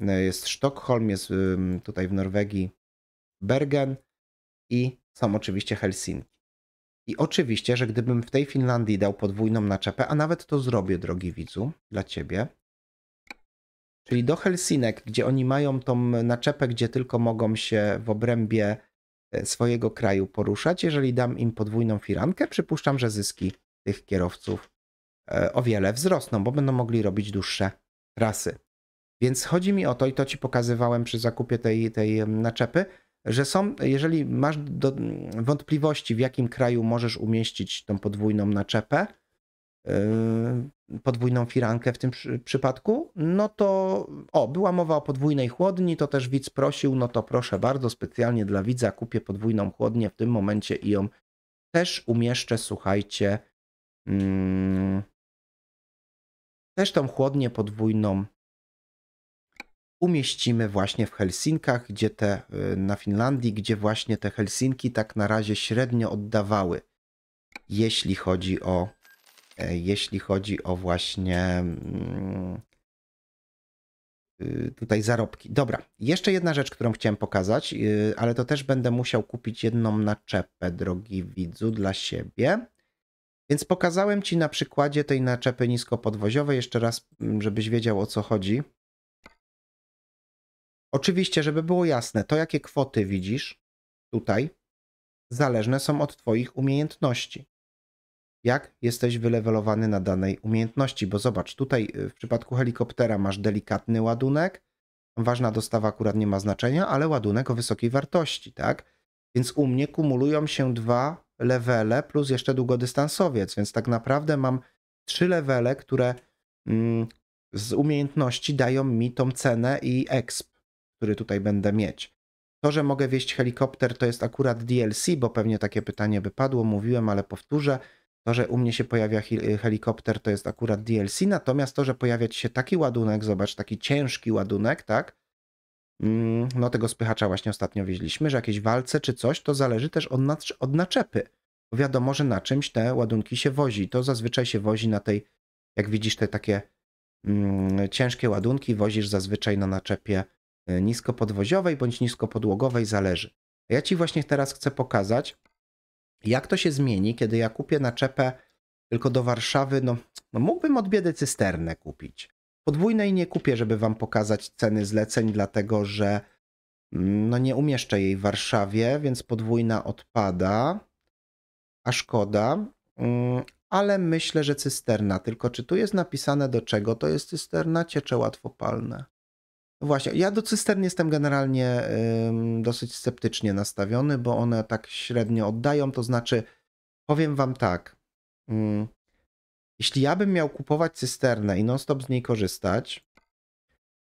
e, jest Sztokholm, jest tutaj w Norwegii Bergen i są oczywiście Helsinki. I oczywiście, że gdybym w tej Finlandii dał podwójną naczepę, a nawet to zrobię, drogi widzu, dla ciebie, czyli do Helsinek, gdzie oni mają tą naczepę, gdzie tylko mogą się w obrębie E, swojego kraju poruszać. Jeżeli dam im podwójną firankę, przypuszczam, że zyski tych kierowców e, o wiele wzrosną, bo będą mogli robić dłuższe trasy. Więc chodzi mi o to, i to ci pokazywałem przy zakupie tej, tej naczepy, że są, jeżeli masz do, wątpliwości, w jakim kraju możesz umieścić tą podwójną naczepę, E, podwójną firankę w tym przypadku, no to o, była mowa o podwójnej chłodni, to też widz prosił, no to proszę bardzo, specjalnie dla widza kupię podwójną chłodnię w tym momencie i ją też umieszczę, słuchajcie, mm, też tą chłodnię podwójną umieścimy właśnie w Helsinkach, gdzie te, y, na Finlandii, gdzie właśnie te Helsinki tak na razie średnio oddawały, jeśli chodzi o E, jeśli chodzi o właśnie mm, y, tutaj zarobki. Dobra, jeszcze jedna rzecz, którą chciałem pokazać, y, ale to też będę musiał kupić jedną naczepę, drogi widzu, dla siebie. Więc pokazałem Ci na przykładzie tej naczepy niskopodwoziowej, jeszcze raz, mm, żebyś wiedział o co chodzi. Oczywiście, żeby było jasne, to jakie kwoty widzisz tutaj, zależne są od Twoich umiejętności jak jesteś wylewelowany na danej umiejętności. Bo zobacz, tutaj y, w przypadku helikoptera masz delikatny ładunek, ważna dostawa akurat nie ma znaczenia, ale ładunek o wysokiej wartości, tak? Więc u mnie kumulują się dwa levele plus jeszcze długodystansowiec, więc tak naprawdę mam trzy levele, które mm, z umiejętności dają mi tą cenę i exp, który tutaj będę mieć. To, że mogę wieść helikopter, to jest akurat DLC, bo pewnie takie pytanie by padło, mówiłem, ale powtórzę. To, że u mnie się pojawia y, helikopter, to jest akurat DLC, natomiast to, że pojawia się taki ładunek, zobacz, taki ciężki ładunek, tak? Mm, no tego spychacza właśnie ostatnio wieźliśmy, że jakieś walce czy coś, to zależy też od, od naczepy. Bo wiadomo, że na czymś te ładunki się wozi. To zazwyczaj się wozi na tej, jak widzisz, te takie mm, ciężkie ładunki wozisz zazwyczaj na naczepie y, niskopodwoziowej bądź niskopodłogowej, zależy. Ja Ci właśnie teraz chcę pokazać, jak to się zmieni, kiedy ja kupię naczepę tylko do Warszawy? No, no mógłbym od biedy cysternę kupić. Podwójnej nie kupię, żeby wam pokazać ceny zleceń, dlatego że mm, no nie umieszczę jej w Warszawie, więc podwójna odpada. A szkoda. Mm, ale myślę, że cysterna. Tylko czy tu jest napisane do czego to jest cysterna? Ciecze łatwopalne. Właśnie, ja do cystern jestem generalnie dosyć sceptycznie nastawiony, bo one tak średnio oddają, to znaczy powiem wam tak, jeśli ja bym miał kupować cysternę i non-stop z niej korzystać,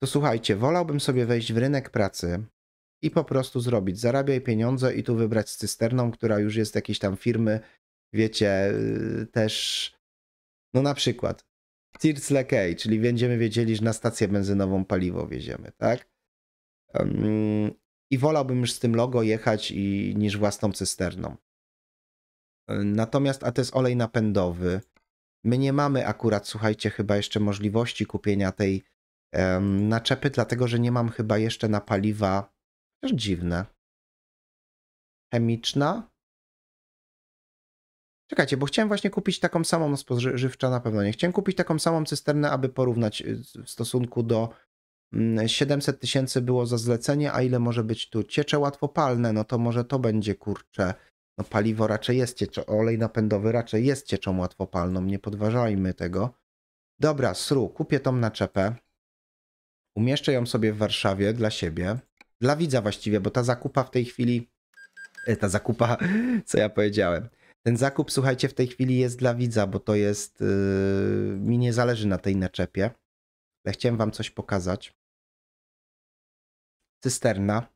to słuchajcie, wolałbym sobie wejść w rynek pracy i po prostu zrobić, zarabiaj pieniądze i tu wybrać z cysterną, która już jest jakiejś tam firmy, wiecie, y, też, no na przykład, Circle K, czyli będziemy wiedzieli, że na stację benzynową paliwo wieziemy, tak? I wolałbym już z tym logo jechać i, niż własną cysterną. Natomiast, a to jest olej napędowy. My nie mamy akurat, słuchajcie, chyba jeszcze możliwości kupienia tej um, naczepy, dlatego że nie mam chyba jeszcze na paliwa. Też dziwne. Chemiczna? Czekajcie, bo chciałem właśnie kupić taką samą, no spożywcza na pewno nie. Chciałem kupić taką samą cysternę, aby porównać y, w stosunku do 700 mm, tysięcy było za zlecenie, a ile może być tu? Ciecze łatwopalne, no to może to będzie, kurczę, no paliwo raczej jest cieczo, olej napędowy raczej jest cieczą łatwopalną, nie podważajmy tego. Dobra, sru, kupię tą naczepę. Umieszczę ją sobie w Warszawie dla siebie, dla widza właściwie, bo ta zakupa w tej chwili, e, ta zakupa, co ja powiedziałem, ten zakup, słuchajcie, w tej chwili jest dla widza, bo to jest. Yy, mi nie zależy na tej naczepie. Ale chciałem Wam coś pokazać. Cysterna.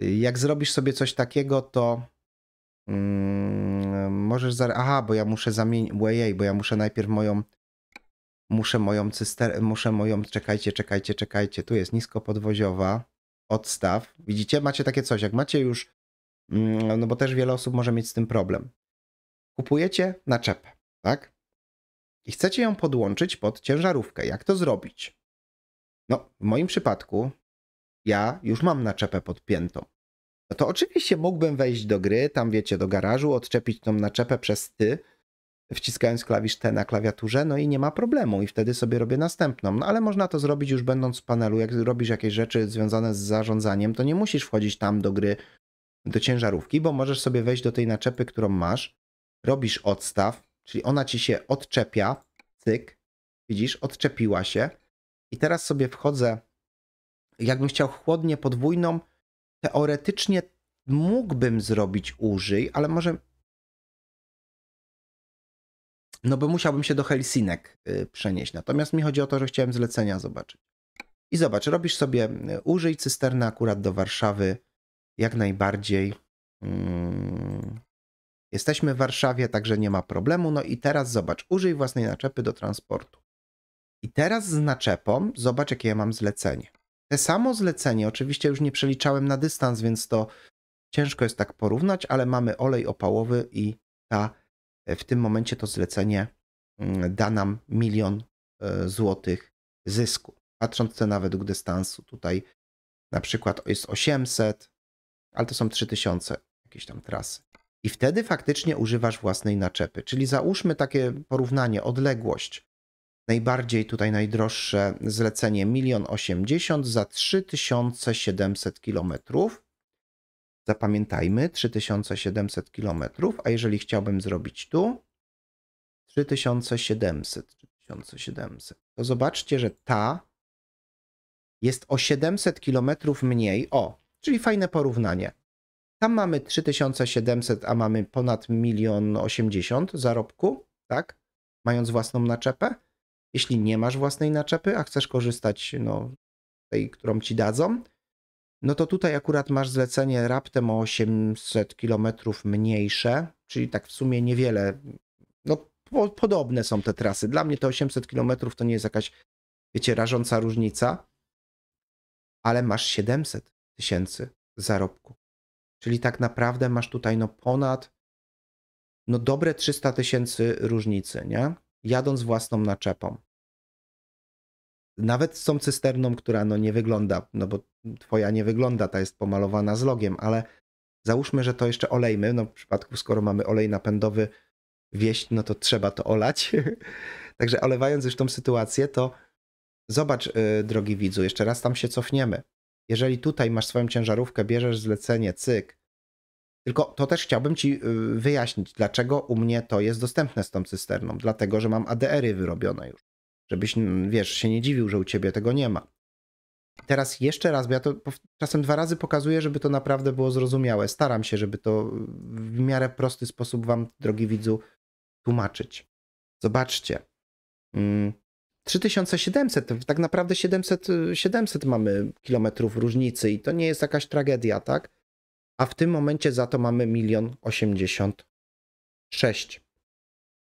Yy, jak zrobisz sobie coś takiego, to. Yy, możesz. Aha, bo ja muszę zamienić. Ojej, bo ja muszę najpierw moją. Muszę moją cyster... Muszę moją. Czekajcie, czekajcie, czekajcie. Tu jest nisko podwoziowa odstaw. Widzicie, macie takie coś. Jak macie już Mm, no bo też wiele osób może mieć z tym problem. Kupujecie naczepę, tak? I chcecie ją podłączyć pod ciężarówkę. Jak to zrobić? No, w moim przypadku ja już mam naczepę podpiętą. No to oczywiście mógłbym wejść do gry, tam wiecie, do garażu, odczepić tą naczepę przez ty, wciskając klawisz T na klawiaturze, no i nie ma problemu i wtedy sobie robię następną. No ale można to zrobić już będąc w panelu, jak robisz jakieś rzeczy związane z zarządzaniem, to nie musisz wchodzić tam do gry, do ciężarówki, bo możesz sobie wejść do tej naczepy, którą masz, robisz odstaw, czyli ona ci się odczepia, cyk, widzisz, odczepiła się i teraz sobie wchodzę, jakbym chciał chłodnie podwójną, teoretycznie mógłbym zrobić użyj, ale może no bo musiałbym się do Helsinek y, przenieść. Natomiast mi chodzi o to, że chciałem zlecenia zobaczyć. I zobacz, robisz sobie y, użyj cysternę akurat do Warszawy jak najbardziej. Mm, jesteśmy w Warszawie, także nie ma problemu. No i teraz zobacz, użyj własnej naczepy do transportu. I teraz z naczepą zobacz, jakie ja mam zlecenie. Te samo zlecenie, oczywiście już nie przeliczałem na dystans, więc to ciężko jest tak porównać, ale mamy olej opałowy i ta, e, w tym momencie to zlecenie mm, da nam milion e, złotych zysku. Patrząc na według dystansu, tutaj na przykład jest 800, ale to są 3000 jakieś tam trasy. I wtedy faktycznie używasz własnej naczepy. Czyli załóżmy takie porównanie, odległość. Najbardziej tutaj najdroższe zlecenie 1 80 za 3700 km. Zapamiętajmy 3700 km, a jeżeli chciałbym zrobić tu 3700, 3700. To zobaczcie, że ta jest o 700 km mniej. O, Czyli fajne porównanie. Tam mamy 3700, a mamy ponad 1 80 zarobku, tak? Mając własną naczepę. Jeśli nie masz własnej naczepy, a chcesz korzystać no, tej, którą ci dadzą, no to tutaj akurat masz zlecenie raptem o 800 km mniejsze, czyli tak w sumie niewiele. No, po, podobne są te trasy. Dla mnie to 800 km to nie jest jakaś, wiecie, rażąca różnica, ale masz 700 tysięcy zarobku. Czyli tak naprawdę masz tutaj no ponad no dobre 300 tysięcy różnicy, nie? Jadąc własną naczepą. Nawet z tą cysterną, która no nie wygląda, no bo twoja nie wygląda, ta jest pomalowana z logiem, ale załóżmy, że to jeszcze olejmy, no w przypadku skoro mamy olej napędowy wieść, no to trzeba to olać. Także olewając już tą sytuację, to zobacz, y, drogi widzu, jeszcze raz tam się cofniemy. Jeżeli tutaj masz swoją ciężarówkę, bierzesz zlecenie, cyk. Tylko to też chciałbym Ci y, wyjaśnić, dlaczego u mnie to jest dostępne z tą cysterną. Dlatego, że mam ADR-y wyrobione już. Żebyś, wiesz, się nie dziwił, że u Ciebie tego nie ma. Teraz jeszcze raz, bo ja to czasem dwa razy pokazuję, żeby to naprawdę było zrozumiałe. Staram się, żeby to w miarę prosty sposób Wam, drogi widzu, tłumaczyć. Zobaczcie. Mm, 3700, tak naprawdę 700, 700 mamy kilometrów różnicy i to nie jest jakaś tragedia, tak? A w tym momencie za to mamy 1 86.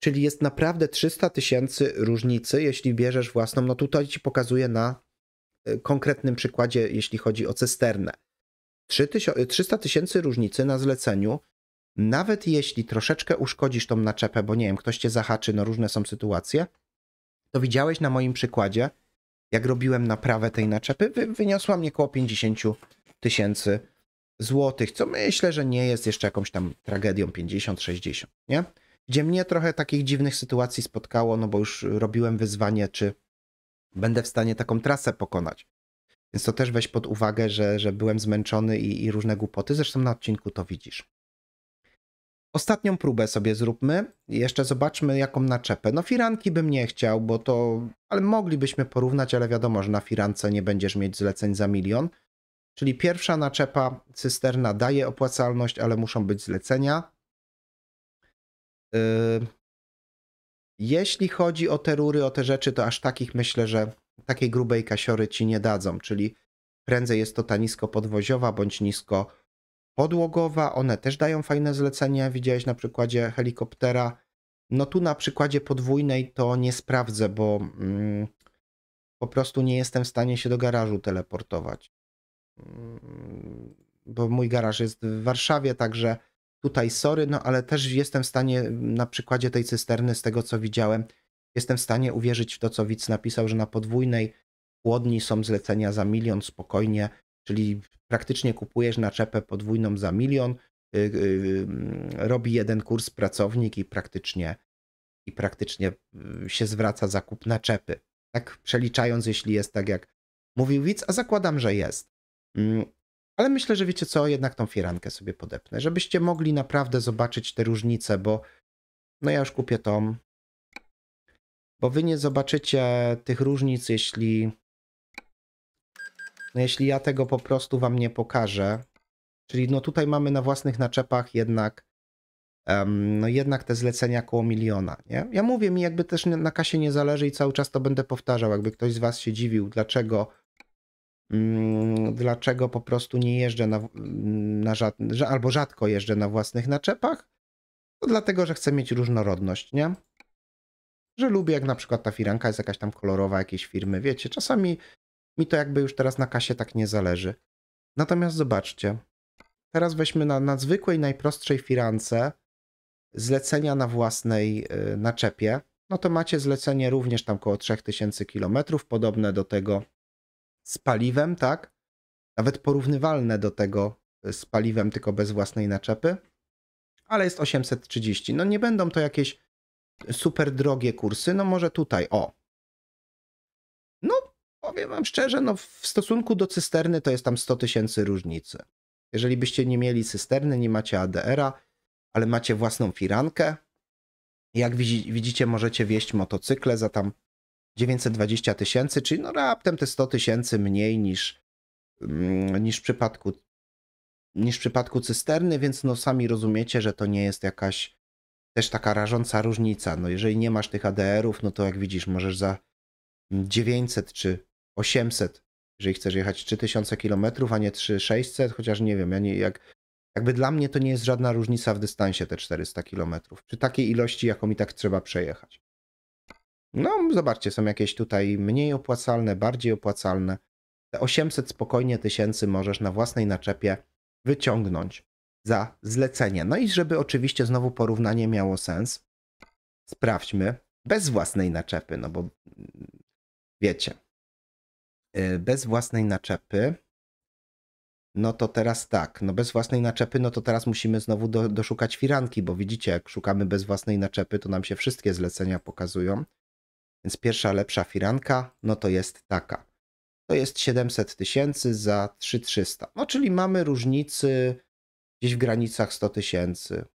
Czyli jest naprawdę 300 tysięcy różnicy, jeśli bierzesz własną. No tutaj ci pokazuję na e, konkretnym przykładzie, jeśli chodzi o cysternę. 300 tysięcy różnicy na zleceniu, nawet jeśli troszeczkę uszkodzisz tą naczepę, bo nie wiem, ktoś cię zahaczy, no różne są sytuacje – to widziałeś na moim przykładzie, jak robiłem naprawę tej naczepy, wy, wyniosła mnie około 50 tysięcy złotych, co myślę, że nie jest jeszcze jakąś tam tragedią 50-60, nie? Gdzie mnie trochę takich dziwnych sytuacji spotkało, no bo już robiłem wyzwanie, czy będę w stanie taką trasę pokonać. Więc to też weź pod uwagę, że, że byłem zmęczony i, i różne głupoty. Zresztą na odcinku to widzisz. Ostatnią próbę sobie zróbmy. Jeszcze zobaczmy, jaką naczepę. No, firanki bym nie chciał, bo to. Ale moglibyśmy porównać, ale wiadomo, że na firance nie będziesz mieć zleceń za milion. Czyli pierwsza naczepa cysterna daje opłacalność, ale muszą być zlecenia. Yy... Jeśli chodzi o te rury, o te rzeczy, to aż takich myślę, że takiej grubej kasiory ci nie dadzą. Czyli prędzej jest to ta nisko podwoziowa bądź nisko podłogowa, one też dają fajne zlecenia. Widziałeś na przykładzie helikoptera. No tu na przykładzie podwójnej to nie sprawdzę, bo mm, po prostu nie jestem w stanie się do garażu teleportować. Mm, bo mój garaż jest w Warszawie, także tutaj sorry, no ale też jestem w stanie na przykładzie tej cysterny, z tego co widziałem, jestem w stanie uwierzyć w to, co widz napisał, że na podwójnej chłodni są zlecenia za milion spokojnie czyli praktycznie kupujesz naczepę podwójną za milion, y, y, y, robi jeden kurs pracownik i praktycznie, i praktycznie się zwraca zakup naczepy. Tak przeliczając, jeśli jest tak jak mówił widz, a zakładam, że jest. Mm, ale myślę, że wiecie co, jednak tą firankę sobie podepnę, żebyście mogli naprawdę zobaczyć te różnice, bo no ja już kupię tą, bo wy nie zobaczycie tych różnic, jeśli no jeśli ja tego po prostu wam nie pokażę, czyli no tutaj mamy na własnych naczepach jednak no jednak te zlecenia koło miliona, nie? Ja mówię, mi jakby też na kasie nie zależy i cały czas to będę powtarzał, jakby ktoś z was się dziwił, dlaczego mm, dlaczego po prostu nie jeżdżę na, mm, na albo rzadko jeżdżę na własnych naczepach, to dlatego, że chcę mieć różnorodność, nie? Że lubię, jak na przykład ta firanka jest jakaś tam kolorowa jakiejś firmy, wiecie, czasami mi to jakby już teraz na kasie tak nie zależy. Natomiast zobaczcie, teraz weźmy na, na zwykłej, najprostszej firance zlecenia na własnej yy, naczepie. No to macie zlecenie również tam około 3000 km, podobne do tego z paliwem, tak? Nawet porównywalne do tego y, z paliwem, tylko bez własnej naczepy, ale jest 830. No nie będą to jakieś super drogie kursy, no może tutaj, o, powiem wam szczerze, no w stosunku do cysterny to jest tam 100 tysięcy różnicy. Jeżeli byście nie mieli cysterny, nie macie ADR-a, ale macie własną firankę, jak widzicie, możecie wieść motocykle za tam 920 tysięcy, czyli no raptem te 100 tysięcy mniej niż, mm, niż, w przypadku, niż w przypadku cysterny, więc no sami rozumiecie, że to nie jest jakaś też taka rażąca różnica. No jeżeli nie masz tych ADR-ów, no to jak widzisz, możesz za 900 czy 800, jeżeli chcesz jechać 3000 km, a nie 3600, chociaż nie wiem, ja nie, jak, jakby dla mnie to nie jest żadna różnica w dystansie te 400 km, przy takiej ilości, jaką i tak trzeba przejechać. No, zobaczcie, są jakieś tutaj mniej opłacalne, bardziej opłacalne. Te 800 spokojnie tysięcy możesz na własnej naczepie wyciągnąć za zlecenie. No i żeby oczywiście znowu porównanie miało sens, sprawdźmy bez własnej naczepy, no bo mm, wiecie, Y, bez własnej naczepy. No to teraz tak, no bez własnej naczepy, no to teraz musimy znowu do, doszukać firanki, bo widzicie, jak szukamy bez własnej naczepy, to nam się wszystkie zlecenia pokazują. Więc pierwsza lepsza firanka, no to jest taka. To jest 700 tysięcy za 3300. No czyli mamy różnicy gdzieś w granicach 100 tysięcy.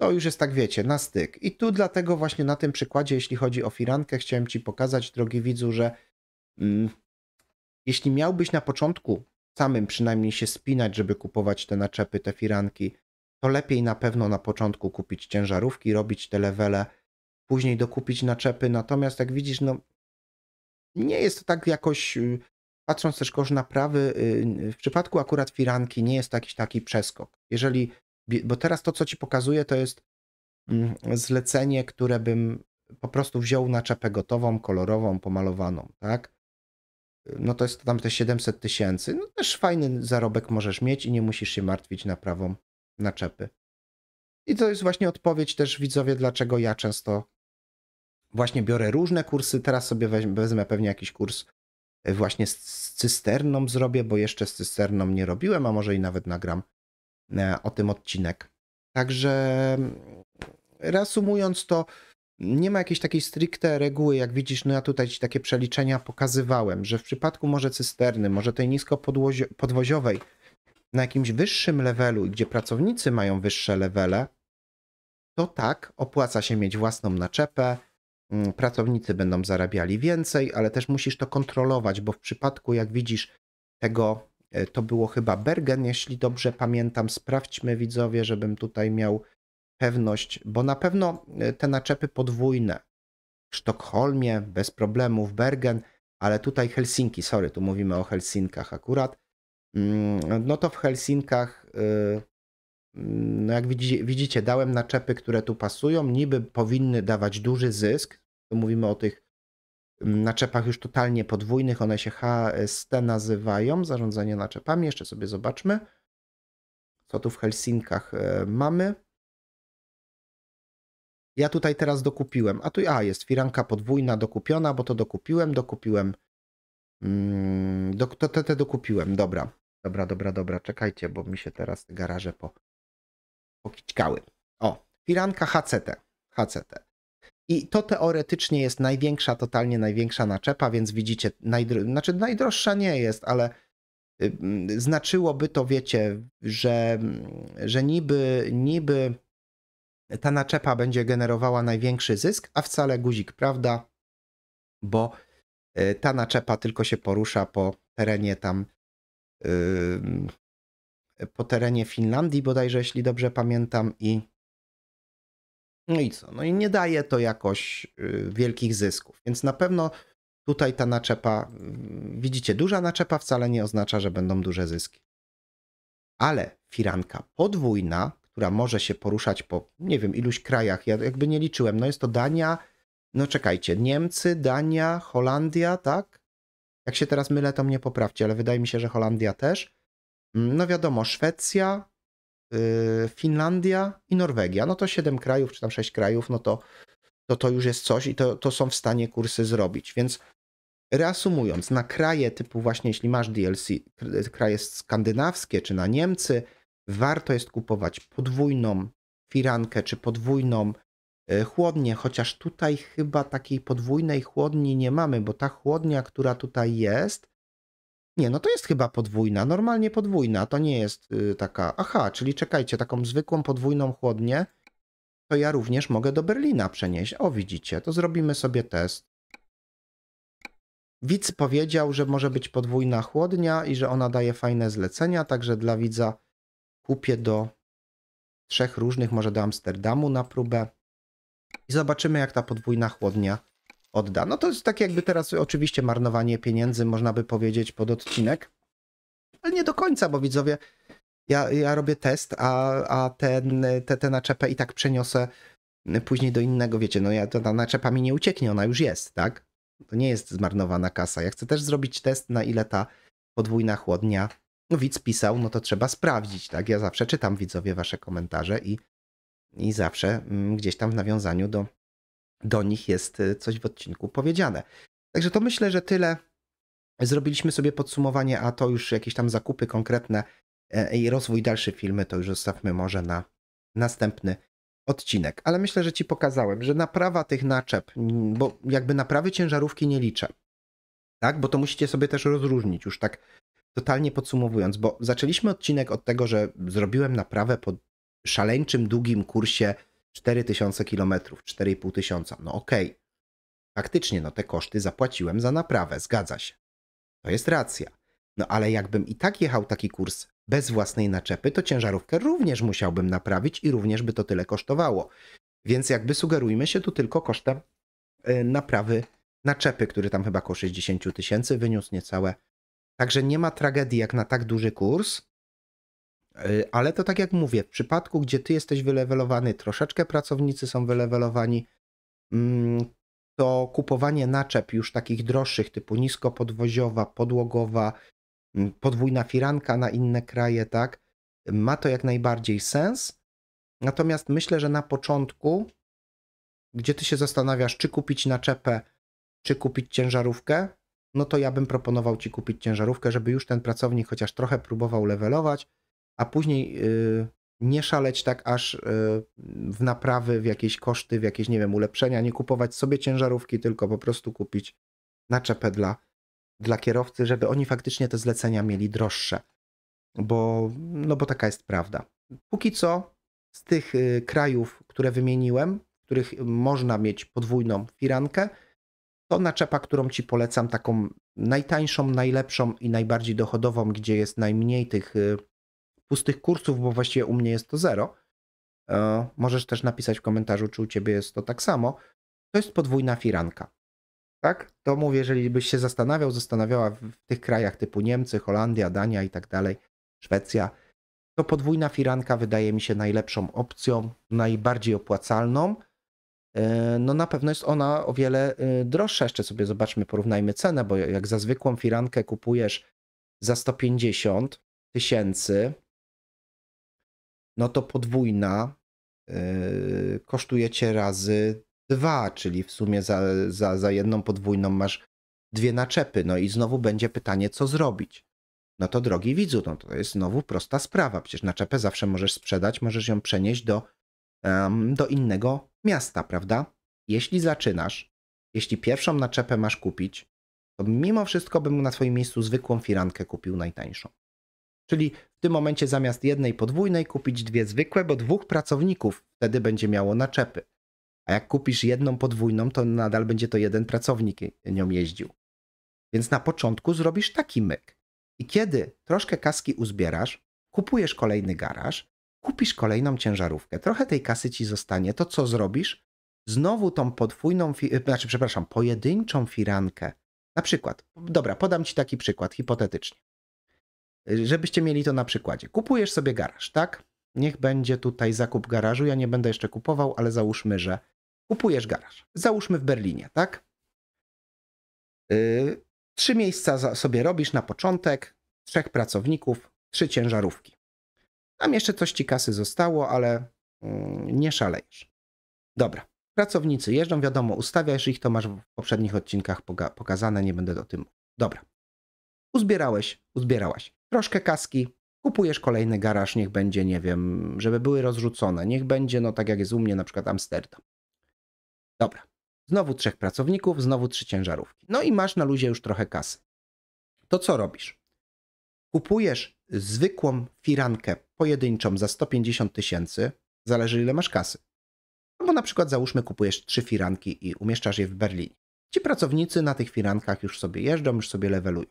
To już jest tak, wiecie, na styk. I tu dlatego właśnie na tym przykładzie, jeśli chodzi o firankę, chciałem Ci pokazać, drogi widzu, że Mm. Jeśli miałbyś na początku samym przynajmniej się spinać, żeby kupować te naczepy, te firanki, to lepiej na pewno na początku kupić ciężarówki, robić te levele, później dokupić naczepy. Natomiast jak widzisz, no nie jest to tak jakoś, y, patrząc też kosz naprawy, y, w przypadku akurat firanki nie jest jakiś taki przeskok. Jeżeli, bo teraz to, co ci pokazuję, to jest mm, zlecenie, które bym po prostu wziął naczepę gotową, kolorową, pomalowaną, tak? no to jest tam te 700 tysięcy. No też fajny zarobek możesz mieć i nie musisz się martwić na prawą naczepy. I to jest właśnie odpowiedź też widzowie, dlaczego ja często właśnie biorę różne kursy. Teraz sobie wezmę pewnie jakiś kurs e, właśnie z cysterną zrobię, bo jeszcze z cysterną nie robiłem, a może i nawet nagram e, o tym odcinek. Także mm, reasumując to, nie ma jakiejś takiej stricte reguły, jak widzisz, no ja tutaj ci takie przeliczenia pokazywałem, że w przypadku może cysterny, może tej nisko podwoziowej, na jakimś wyższym levelu, gdzie pracownicy mają wyższe levele, to tak, opłaca się mieć własną naczepę, mm, pracownicy będą zarabiali więcej, ale też musisz to kontrolować, bo w przypadku, jak widzisz, tego e, to było chyba Bergen, jeśli dobrze pamiętam. Sprawdźmy widzowie, żebym tutaj miał pewność, bo na pewno e, te naczepy podwójne w Sztokholmie bez problemu, w Bergen, ale tutaj Helsinki, sorry, tu mówimy o Helsinkach akurat. Mm, no to w Helsinkach, y, mm, no jak widzicie, widzicie, dałem naczepy, które tu pasują, niby powinny dawać duży zysk. Tu mówimy o tych mm, naczepach już totalnie podwójnych, one się HST nazywają, zarządzanie naczepami. Jeszcze sobie zobaczmy, co tu w Helsinkach e, mamy. Ja tutaj teraz dokupiłem, a tu a jest firanka podwójna dokupiona, bo to dokupiłem, dokupiłem. Mm, do, to, te te dokupiłem, dobra. Dobra, dobra, dobra, czekajcie, bo mi się teraz te garaże po, pokićkały. O, firanka HCT. HCT. I to teoretycznie jest największa, totalnie największa naczepa, więc widzicie, najdro... znaczy najdroższa nie jest, ale y, mm, znaczyłoby to, wiecie, że, że niby, niby ta naczepa będzie generowała największy zysk, a wcale guzik prawda, bo e, ta naczepa tylko się porusza po terenie tam, po terenie Finlandii bodajże, jeśli dobrze pamiętam i no i co? No i nie daje to jakoś y, wielkich zysków, więc na pewno tutaj ta naczepa, widzicie, duża naczepa wcale nie oznacza, że będą duże zyski. Ale firanka podwójna, która może się poruszać po nie wiem iluś krajach, ja jakby nie liczyłem, no jest to Dania, no czekajcie, Niemcy, Dania, Holandia, tak? Jak się teraz mylę, to mnie poprawcie, ale wydaje mi się, że Holandia też. Mm, no wiadomo, Szwecja, yy, Finlandia i Norwegia. No to siedem krajów, czy tam sześć krajów, no to to, to już jest coś i to, to są w stanie kursy zrobić. Więc reasumując, na kraje typu właśnie, jeśli masz DLC, kraje skandynawskie czy na Niemcy, warto jest kupować podwójną firankę czy podwójną e, chłodnię, chociaż tutaj chyba takiej podwójnej chłodni nie mamy, bo ta chłodnia, która tutaj jest, nie, no to jest chyba podwójna, normalnie podwójna, to nie jest y, taka, aha, czyli czekajcie, taką zwykłą podwójną chłodnię, to ja również mogę do Berlina przenieść. O, widzicie, to zrobimy sobie test. Widz powiedział, że może być podwójna chłodnia i że ona daje fajne zlecenia, także dla widza kupię do trzech różnych, może do Amsterdamu na próbę i zobaczymy, jak ta podwójna chłodnia odda. No to jest tak jakby teraz oczywiście marnowanie pieniędzy, można by powiedzieć, pod odcinek, ale nie do końca, bo widzowie, ja, ja robię test, a, a ten, te, tę naczepę i tak przeniosę później do innego, wiecie, no ja, to ta naczepa mi nie ucieknie, ona już jest, tak? To nie jest zmarnowana kasa. Ja chcę też zrobić test, na ile ta podwójna chłodnia no, widz pisał, no to trzeba sprawdzić, tak? Ja zawsze czytam widzowie wasze komentarze i, i zawsze mm, gdzieś tam w nawiązaniu do, do nich jest y, coś w odcinku powiedziane. Także to myślę, że tyle. Zrobiliśmy sobie podsumowanie, a to już jakieś tam zakupy konkretne e, i rozwój dalszy filmy to już zostawmy może na następny odcinek. Ale myślę, że ci pokazałem, że naprawa tych naczep, bo jakby naprawy ciężarówki nie liczę. Tak, bo to musicie sobie też rozróżnić już tak totalnie podsumowując, bo zaczęliśmy odcinek od tego, że zrobiłem naprawę po szaleńczym, długim kursie 4000 km, 4500. No okej. Okay. Faktycznie, no te koszty zapłaciłem za naprawę, zgadza się. To jest racja. No ale jakbym i tak jechał taki kurs bez własnej naczepy, to ciężarówkę również musiałbym naprawić i również by to tyle kosztowało. Więc jakby sugerujmy się tu tylko kosztem y, naprawy naczepy, który tam chyba koło 60 tysięcy wyniósł niecałe Także nie ma tragedii jak na tak duży kurs. Y, ale to tak jak mówię, w przypadku, gdzie ty jesteś wylewelowany, troszeczkę pracownicy są wylewelowani, mm, to kupowanie naczep już takich droższych, typu niskopodwoziowa, podłogowa, mm, podwójna firanka na inne kraje, tak, ma to jak najbardziej sens. Natomiast myślę, że na początku, gdzie ty się zastanawiasz, czy kupić naczepę, czy kupić ciężarówkę, no to ja bym proponował ci kupić ciężarówkę, żeby już ten pracownik chociaż trochę próbował levelować, a później yy, nie szaleć tak aż yy, w naprawy, w jakieś koszty, w jakieś, nie wiem, ulepszenia, nie kupować sobie ciężarówki, tylko po prostu kupić naczepę dla, dla kierowcy, żeby oni faktycznie te zlecenia mieli droższe. Bo, no bo taka jest prawda. Póki co z tych y, krajów, które wymieniłem, w których można mieć podwójną firankę, to naczepa, którą Ci polecam, taką najtańszą, najlepszą i najbardziej dochodową, gdzie jest najmniej tych y, pustych kursów, bo właściwie u mnie jest to zero. E, możesz też napisać w komentarzu, czy u Ciebie jest to tak samo. To jest podwójna firanka. Tak? To mówię, jeżeli byś się zastanawiał, zastanawiała w tych krajach typu Niemcy, Holandia, Dania i tak dalej, Szwecja, to podwójna firanka wydaje mi się najlepszą opcją, najbardziej opłacalną E, no na pewno jest ona o wiele y, droższa. Jeszcze sobie zobaczmy, porównajmy cenę, bo jak za zwykłą firankę kupujesz za 150 tysięcy, no to podwójna y, kosztuje cię razy dwa, czyli w sumie za, za, za jedną podwójną masz dwie naczepy. No i znowu będzie pytanie, co zrobić. No to drogi widzu, no to jest znowu prosta sprawa. Przecież naczepę zawsze możesz sprzedać, możesz ją przenieść do, um, do innego miasta, prawda? Jeśli zaczynasz, jeśli pierwszą naczepę masz kupić, to mimo wszystko bym na swoim miejscu zwykłą firankę kupił najtańszą. Czyli w tym momencie zamiast jednej podwójnej kupić dwie zwykłe, bo dwóch pracowników wtedy będzie miało naczepy. A jak kupisz jedną podwójną, to nadal będzie to jeden pracownik nią jeździł. Więc na początku zrobisz taki myk. I kiedy troszkę kaski uzbierasz, kupujesz kolejny garaż kupisz kolejną ciężarówkę, trochę tej kasy ci zostanie, to co zrobisz? Znowu tą podwójną, e, znaczy, przepraszam, pojedynczą firankę. Na przykład, dobra, podam ci taki przykład, hipotetycznie. Y, żebyście mieli to na przykładzie. Kupujesz sobie garaż, tak? Niech będzie tutaj zakup garażu. Ja nie będę jeszcze kupował, ale załóżmy, że kupujesz garaż. Załóżmy w Berlinie, tak? Yy, trzy miejsca sobie robisz na początek, trzech pracowników, trzy ciężarówki. Tam jeszcze coś ci kasy zostało, ale mm, nie szalejesz. Dobra. Pracownicy jeżdżą, wiadomo, ustawiasz ich, to masz w poprzednich odcinkach pokazane, nie będę o tym mówił. Dobra. Uzbierałeś, uzbierałaś troszkę kaski, kupujesz kolejny garaż, niech będzie, nie wiem, żeby były rozrzucone, niech będzie, no tak jak jest u mnie, na przykład Amsterdam. Dobra. Znowu trzech pracowników, znowu trzy ciężarówki. No i masz na luzie już trochę kasy. To co robisz? Kupujesz zwykłą firankę pojedynczą za 150 tysięcy, zależy ile masz kasy. Albo na przykład załóżmy kupujesz trzy firanki i umieszczasz je w Berlinie. Ci pracownicy na tych firankach już sobie jeżdżą, już sobie levelują.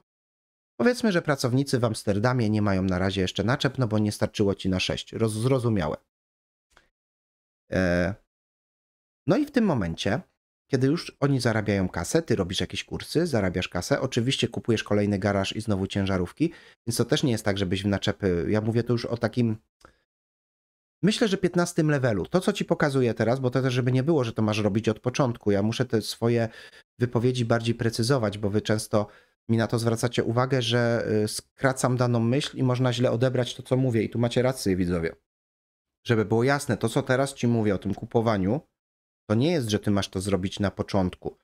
Powiedzmy, że pracownicy w Amsterdamie nie mają na razie jeszcze naczep, no bo nie starczyło ci na sześć. Roz, zrozumiałe. E... No i w tym momencie kiedy już oni zarabiają kasę, ty robisz jakieś kursy, zarabiasz kasę, oczywiście kupujesz kolejny garaż i znowu ciężarówki, więc to też nie jest tak, żebyś w naczepy. Ja mówię to już o takim. Myślę, że 15 levelu. To, co ci pokazuję teraz, bo to też, żeby nie było, że to masz robić od początku. Ja muszę te swoje wypowiedzi bardziej precyzować, bo wy często mi na to zwracacie uwagę, że y, skracam daną myśl i można źle odebrać to, co mówię. I tu macie rację, widzowie. Żeby było jasne, to, co teraz ci mówię o tym kupowaniu, to nie jest, że ty masz to zrobić na początku.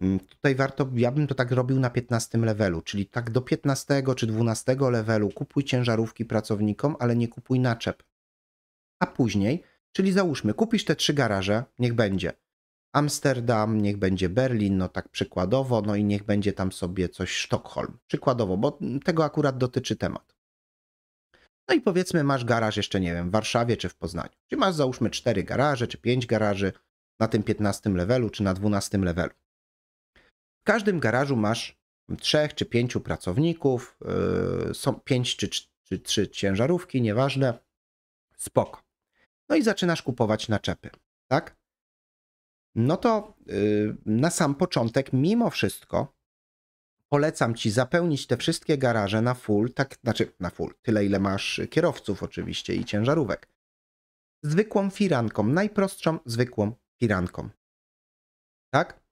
Mm, tutaj warto, ja bym to tak robił na 15 levelu, czyli tak do 15 czy 12 levelu kupuj ciężarówki pracownikom, ale nie kupuj naczep. A później, czyli załóżmy, kupisz te trzy garaże, niech będzie. Amsterdam, niech będzie Berlin, no tak przykładowo, no i niech będzie tam sobie coś Sztokholm, przykładowo, bo tego akurat dotyczy temat. No i powiedzmy, masz garaż jeszcze, nie wiem, w Warszawie czy w Poznaniu. czy masz załóżmy cztery garaże czy pięć garaży, na tym 15 levelu czy na 12 levelu. W każdym garażu masz trzech czy pięciu pracowników, yy, są pięć czy, 3, trzy ciężarówki, nieważne. Spoko. No i zaczynasz kupować naczepy, tak? No to yy, na sam początek, mimo wszystko, polecam ci zapełnić te wszystkie garaże na full, tak, znaczy na full, tyle ile masz kierowców oczywiście i ciężarówek. Zwykłą firanką, najprostszą zwykłą firanką. Tak?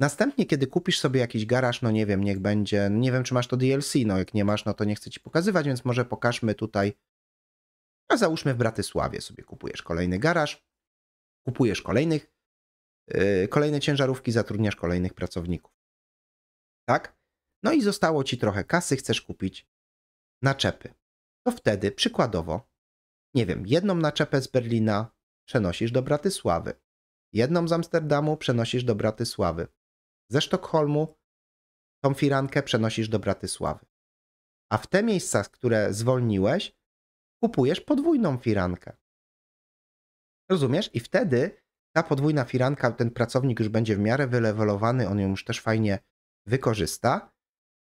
Następnie, kiedy kupisz sobie jakiś garaż, no nie wiem, niech będzie, nie wiem, czy masz to DLC, no jak nie masz, no to nie chcę ci pokazywać, więc może pokażmy tutaj, a załóżmy w Bratysławie sobie kupujesz kolejny garaż, kupujesz kolejnych, yy, kolejne ciężarówki, zatrudniasz kolejnych pracowników. Tak? No i zostało ci trochę kasy, chcesz kupić naczepy. To wtedy przykładowo, nie wiem, jedną naczepę z Berlina przenosisz do Bratysławy Jedną z Amsterdamu przenosisz do Bratysławy. Ze Sztokholmu tą firankę przenosisz do Bratysławy. A w te miejsca, które zwolniłeś, kupujesz podwójną firankę. Rozumiesz? I wtedy ta podwójna firanka, ten pracownik już będzie w miarę wylewelowany, on ją już też fajnie wykorzysta.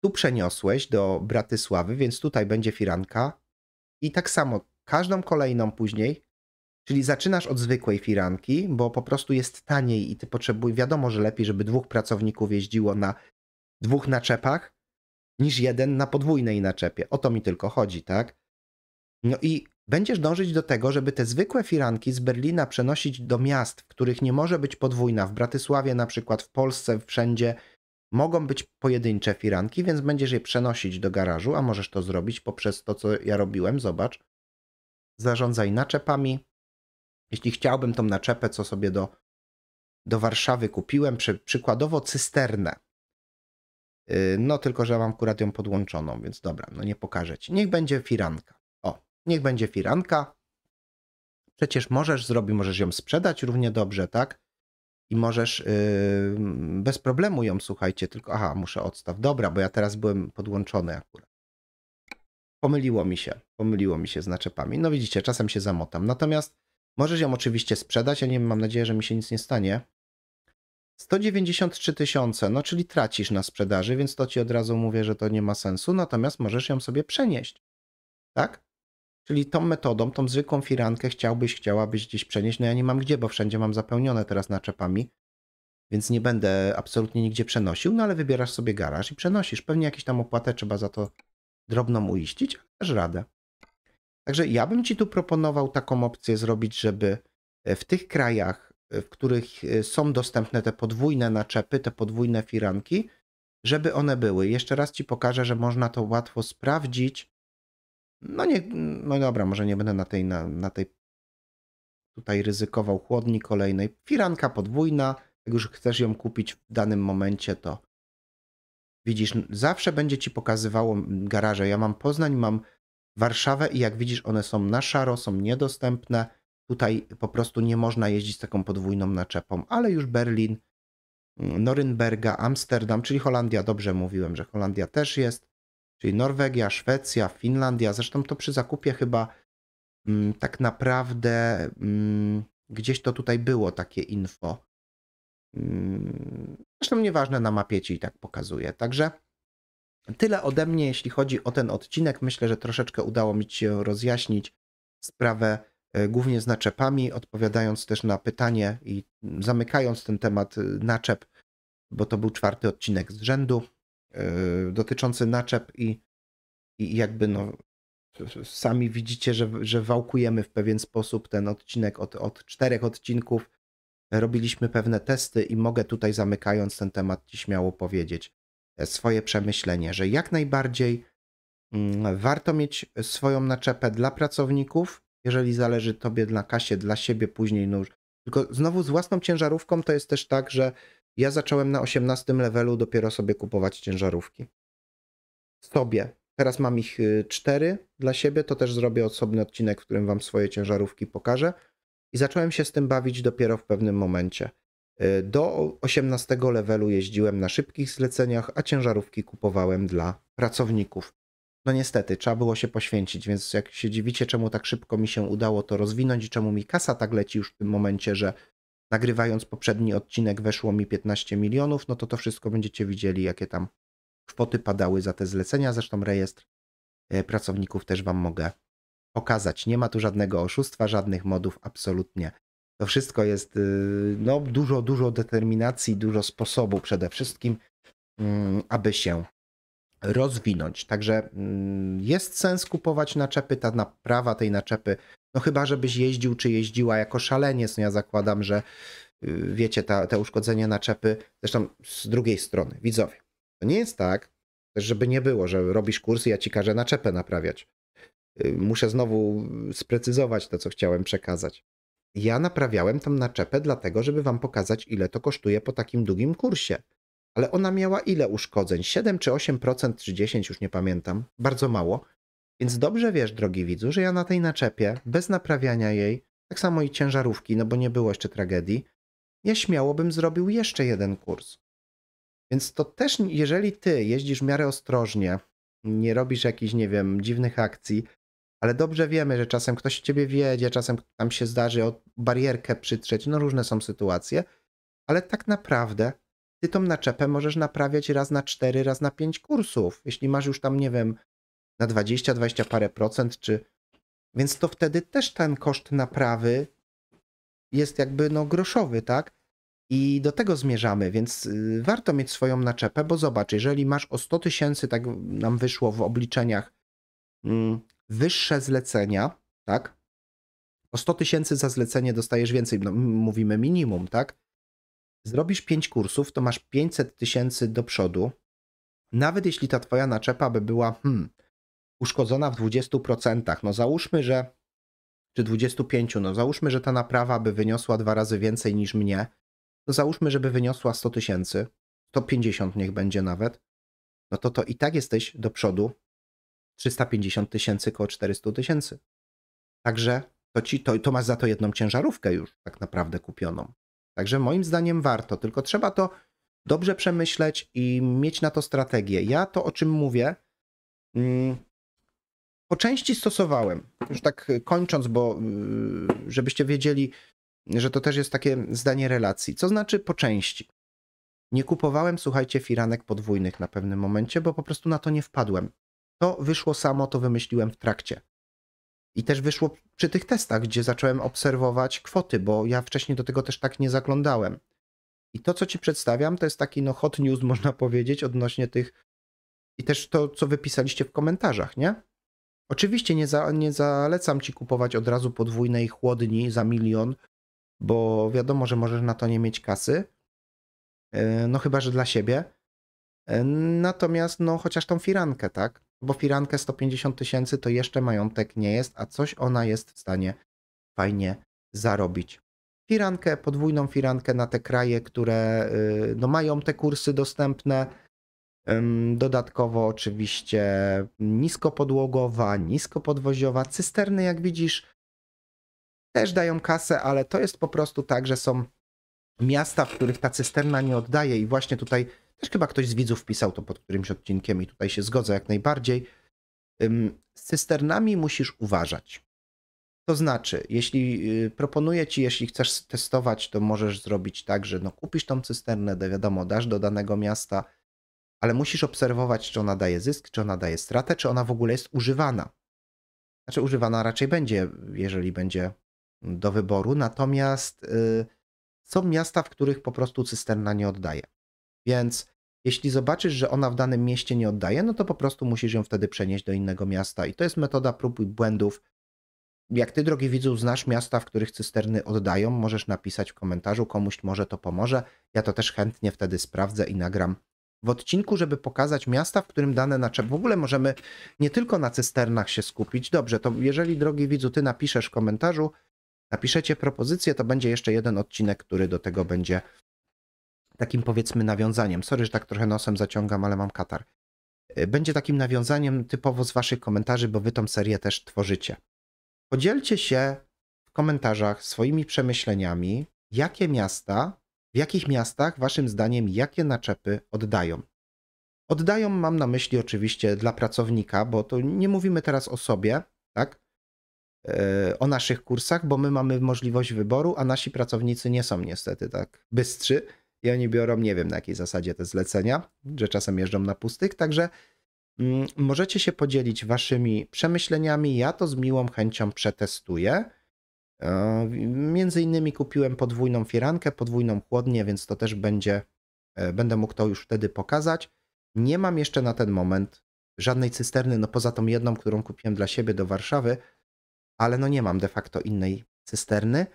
Tu przeniosłeś do Bratysławy, więc tutaj będzie firanka. I tak samo każdą kolejną później Czyli zaczynasz od zwykłej firanki, bo po prostu jest taniej i ty potrzebujesz, wiadomo, że lepiej, żeby dwóch pracowników jeździło na dwóch naczepach, niż jeden na podwójnej naczepie. O to mi tylko chodzi, tak? No i będziesz dążyć do tego, żeby te zwykłe firanki z Berlina przenosić do miast, w których nie może być podwójna, w Bratysławie na przykład, w Polsce, wszędzie mogą być pojedyncze firanki, więc będziesz je przenosić do garażu, a możesz to zrobić poprzez to, co ja robiłem, zobacz. Zarządzaj naczepami, jeśli chciałbym tą naczepę, co sobie do, do Warszawy kupiłem, przy, przykładowo cysternę, y, no tylko, że mam akurat ją podłączoną, więc dobra, no nie pokażę ci. Niech będzie firanka. O, niech będzie firanka. Przecież możesz zrobić, możesz ją sprzedać równie dobrze, tak? I możesz yy, bez problemu ją, słuchajcie, tylko aha, muszę odstaw. Dobra, bo ja teraz byłem podłączony akurat. Pomyliło mi się, pomyliło mi się z naczepami. No widzicie, czasem się zamotam. Natomiast Możesz ją oczywiście sprzedać, ja nie mam nadzieję, że mi się nic nie stanie. 193 tysiące, no czyli tracisz na sprzedaży, więc to ci od razu mówię, że to nie ma sensu, natomiast możesz ją sobie przenieść. Tak? Czyli tą metodą, tą zwykłą firankę chciałbyś, chciałabyś gdzieś przenieść. No ja nie mam gdzie, bo wszędzie mam zapełnione teraz naczepami, więc nie będę absolutnie nigdzie przenosił, no ale wybierasz sobie garaż i przenosisz. Pewnie jakieś tam opłatę trzeba za to drobną uiścić, ale też radę. Także ja bym ci tu proponował taką opcję zrobić, żeby e, w tych krajach, e, w których e, są dostępne te podwójne naczepy, te podwójne firanki, żeby one były. Jeszcze raz ci pokażę, że można to łatwo sprawdzić. No nie, no dobra, może nie będę na tej, na, na tej tutaj ryzykował chłodni kolejnej. Firanka podwójna, jak już chcesz ją kupić w danym momencie, to widzisz, zawsze będzie ci pokazywało garaże. Ja mam Poznań, mam Warszawę i jak widzisz, one są na szaro, są niedostępne. Tutaj po prostu nie można jeździć z taką podwójną naczepą, ale już Berlin, mm, Norymberga, Amsterdam, czyli Holandia, dobrze mówiłem, że Holandia też jest, czyli Norwegia, Szwecja, Finlandia. Zresztą to przy zakupie chyba mm, tak naprawdę mm, gdzieś to tutaj było takie info. M, zresztą nieważne, na mapie ci i tak pokazuje. Także Tyle ode mnie, jeśli chodzi o ten odcinek. Myślę, że troszeczkę udało mi się rozjaśnić sprawę e, głównie z naczepami, odpowiadając też na pytanie i zamykając ten temat e, naczep, bo to był czwarty odcinek z rzędu yy, dotyczący naczep i, i jakby no sami widzicie, że, że wałkujemy w pewien sposób ten odcinek od, od czterech odcinków. Robiliśmy pewne testy i mogę tutaj zamykając ten temat ci śmiało powiedzieć, swoje przemyślenie, że jak najbardziej mm, warto mieć swoją naczepę dla pracowników, jeżeli zależy tobie na kasie, dla siebie później nóż. No Tylko znowu z własną ciężarówką to jest też tak, że ja zacząłem na 18 levelu dopiero sobie kupować ciężarówki. Sobie. Teraz mam ich 4 y, dla siebie, to też zrobię osobny odcinek, w którym wam swoje ciężarówki pokażę. I zacząłem się z tym bawić dopiero w pewnym momencie. E, do 18 levelu jeździłem na szybkich zleceniach, a ciężarówki kupowałem dla pracowników. No niestety, trzeba było się poświęcić, więc jak się dziwicie, czemu tak szybko mi się udało to rozwinąć i czemu mi kasa tak leci już w tym momencie, że nagrywając poprzedni odcinek weszło mi 15 milionów, no to to wszystko będziecie widzieli, jakie tam kwoty padały za te zlecenia. Zresztą rejestr e, pracowników też Wam mogę pokazać. Nie ma tu żadnego oszustwa, żadnych modów, absolutnie to wszystko jest y, no, dużo, dużo determinacji, dużo sposobu przede wszystkim, mm, aby się rozwinąć. Także mm, jest sens kupować naczepy, ta naprawa tej naczepy, no chyba żebyś jeździł czy jeździła jako szaleniec, no ja zakładam, że y, wiecie, ta, te uszkodzenia naczepy, zresztą z drugiej strony, widzowie, to nie jest tak, żeby nie było, że robisz kurs i ja ci każę naczepę naprawiać. Y, muszę znowu sprecyzować to, co chciałem przekazać. Ja naprawiałem tam naczepę dlatego, żeby wam pokazać, ile to kosztuje po takim długim kursie. Ale ona miała ile uszkodzeń? 7 czy 8% czy 10, już nie pamiętam. Bardzo mało. Więc dobrze wiesz, drogi widzu, że ja na tej naczepie, bez naprawiania jej, tak samo i ciężarówki, no bo nie było jeszcze tragedii, ja śmiało bym zrobił jeszcze jeden kurs. Więc to też, jeżeli ty jeździsz w miarę ostrożnie, nie robisz jakichś, nie wiem, dziwnych akcji, ale dobrze wiemy, że czasem ktoś ciebie wiedzie, czasem tam się zdarzy o barierkę przytrzeć, no różne są sytuacje, ale tak naprawdę ty tą naczepę możesz naprawiać raz na 4, raz na 5 kursów. Jeśli masz już tam, nie wiem, na 20, 20 parę procent, czy. Więc to wtedy też ten koszt naprawy jest jakby no groszowy, tak? I do tego zmierzamy, więc y, warto mieć swoją naczepę, bo zobacz, jeżeli masz o 100 tysięcy, tak nam wyszło w obliczeniach, mm, wyższe zlecenia, tak? O 100 tysięcy za zlecenie dostajesz więcej, no, mówimy minimum, tak? Zrobisz 5 kursów, to masz 500 tysięcy do przodu. Nawet jeśli ta twoja naczepa by była hmm, uszkodzona w 20%, no załóżmy, że czy 25, no załóżmy, że ta naprawa by wyniosła dwa razy więcej niż mnie, no załóżmy, żeby wyniosła 100 tysięcy, 150 niech będzie nawet, no to to i tak jesteś do przodu 350 tysięcy, koło 400 tysięcy. Także to, ci, to, to masz za to jedną ciężarówkę już tak naprawdę kupioną. Także moim zdaniem warto, tylko trzeba to dobrze przemyśleć i mieć na to strategię. Ja to, o czym mówię, mm, po części stosowałem. Już tak kończąc, bo y, żebyście wiedzieli, że to też jest takie zdanie relacji. Co znaczy po części? Nie kupowałem, słuchajcie, firanek podwójnych na pewnym momencie, bo po prostu na to nie wpadłem. To wyszło samo, to wymyśliłem w trakcie. I też wyszło przy tych testach, gdzie zacząłem obserwować kwoty, bo ja wcześniej do tego też tak nie zaglądałem. I to, co ci przedstawiam, to jest taki no hot news, można powiedzieć, odnośnie tych. I też to, co wypisaliście w komentarzach, nie? Oczywiście nie, za, nie zalecam ci kupować od razu podwójnej chłodni za milion, bo wiadomo, że możesz na to nie mieć kasy. E, no chyba, że dla siebie. E, natomiast, no chociaż tą firankę, tak? bo firankę 150 tysięcy to jeszcze majątek nie jest, a coś ona jest w stanie fajnie zarobić. Firankę, podwójną firankę na te kraje, które y, no, mają te kursy dostępne. Dodatkowo oczywiście niskopodłogowa, niskopodwoziowa, cysterny jak widzisz też dają kasę, ale to jest po prostu tak, że są miasta, w których ta cysterna nie oddaje i właśnie tutaj też chyba ktoś z widzów pisał to pod którymś odcinkiem i tutaj się zgodzę jak najbardziej. Z cysternami musisz uważać. To znaczy, jeśli y, proponuję ci, jeśli chcesz testować, to możesz zrobić tak, że no, kupisz tą cysternę, do wiadomo, dasz do danego miasta, ale musisz obserwować, czy ona daje zysk, czy ona daje stratę, czy ona w ogóle jest używana. Znaczy, używana raczej będzie, jeżeli będzie do wyboru, natomiast yy, są miasta, w których po prostu cysterna nie oddaje. Więc jeśli zobaczysz, że ona w danym mieście nie oddaje, no to po prostu musisz ją wtedy przenieść do innego miasta. I to jest metoda prób i błędów. Jak ty, drogi widzu, znasz miasta, w których cysterny oddają, możesz napisać w komentarzu, komuś może to pomoże. Ja to też chętnie wtedy sprawdzę i nagram w odcinku, żeby pokazać miasta, w którym dane naczep. W ogóle możemy nie tylko na cysternach się skupić. Dobrze, to jeżeli, drogi widzu, ty napiszesz w komentarzu, napiszecie propozycję, to będzie jeszcze jeden odcinek, który do tego będzie takim powiedzmy nawiązaniem. Sorry, że tak trochę nosem zaciągam, ale mam katar. E, będzie takim nawiązaniem typowo z waszych komentarzy, bo wy tą serię też tworzycie. Podzielcie się w komentarzach swoimi przemyśleniami, jakie miasta, w jakich miastach waszym zdaniem jakie naczepy oddają. Oddają mam na myśli oczywiście dla pracownika, bo to nie mówimy teraz o sobie, tak? E, o naszych kursach, bo my mamy możliwość wyboru, a nasi pracownicy nie są niestety tak bystrzy i oni biorą, nie wiem na jakiej zasadzie te zlecenia, że czasem jeżdżą na pustych, także mm, możecie się podzielić waszymi przemyśleniami, ja to z miłą chęcią przetestuję. E, między innymi kupiłem podwójną firankę, podwójną chłodnię, więc to też będzie, e, będę mógł to już wtedy pokazać. Nie mam jeszcze na ten moment żadnej cysterny, no poza tą jedną, którą kupiłem dla siebie do Warszawy, ale no nie mam de facto innej cysterny.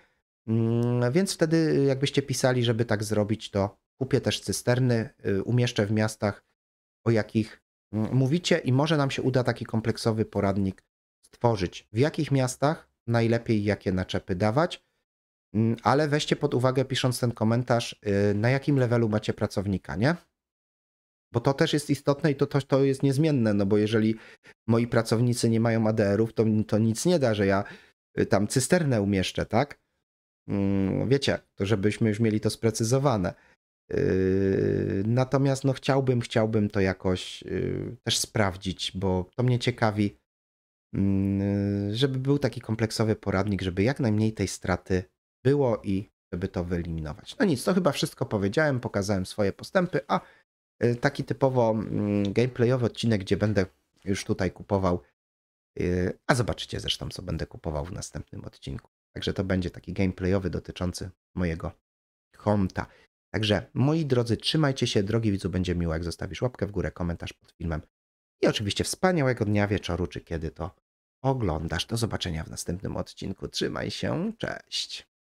Mm, więc wtedy, y, jakbyście pisali, żeby tak zrobić, to kupię też cysterny, y, umieszczę w miastach, o jakich mm, mówicie, i może nam się uda taki kompleksowy poradnik stworzyć. W jakich miastach najlepiej jakie naczepy dawać, mm, ale weźcie pod uwagę, pisząc ten komentarz, y, na jakim levelu macie pracownika, nie? Bo to też jest istotne i to, to, to jest niezmienne, no bo jeżeli moi pracownicy nie mają ADR-ów, to, to nic nie da, że ja tam cysternę umieszczę, tak? Mm, wiecie, to żebyśmy już mieli to sprecyzowane. Yy, natomiast no chciałbym, chciałbym to jakoś yy, też sprawdzić, bo to mnie ciekawi, mm, żeby był taki kompleksowy poradnik, żeby jak najmniej tej straty było i żeby to wyeliminować. No nic, to chyba wszystko powiedziałem, pokazałem swoje postępy, a yy, taki typowo mm, gameplayowy odcinek, gdzie będę już tutaj kupował, a zobaczycie zresztą, co będę kupował w następnym odcinku. Także to będzie taki gameplayowy dotyczący mojego konta. Także moi drodzy, trzymajcie się. Drogi widzu, będzie miło, jak zostawisz łapkę w górę, komentarz pod filmem. I oczywiście wspaniałego dnia, wieczoru, czy kiedy to oglądasz. Do zobaczenia w następnym odcinku. Trzymaj się, cześć.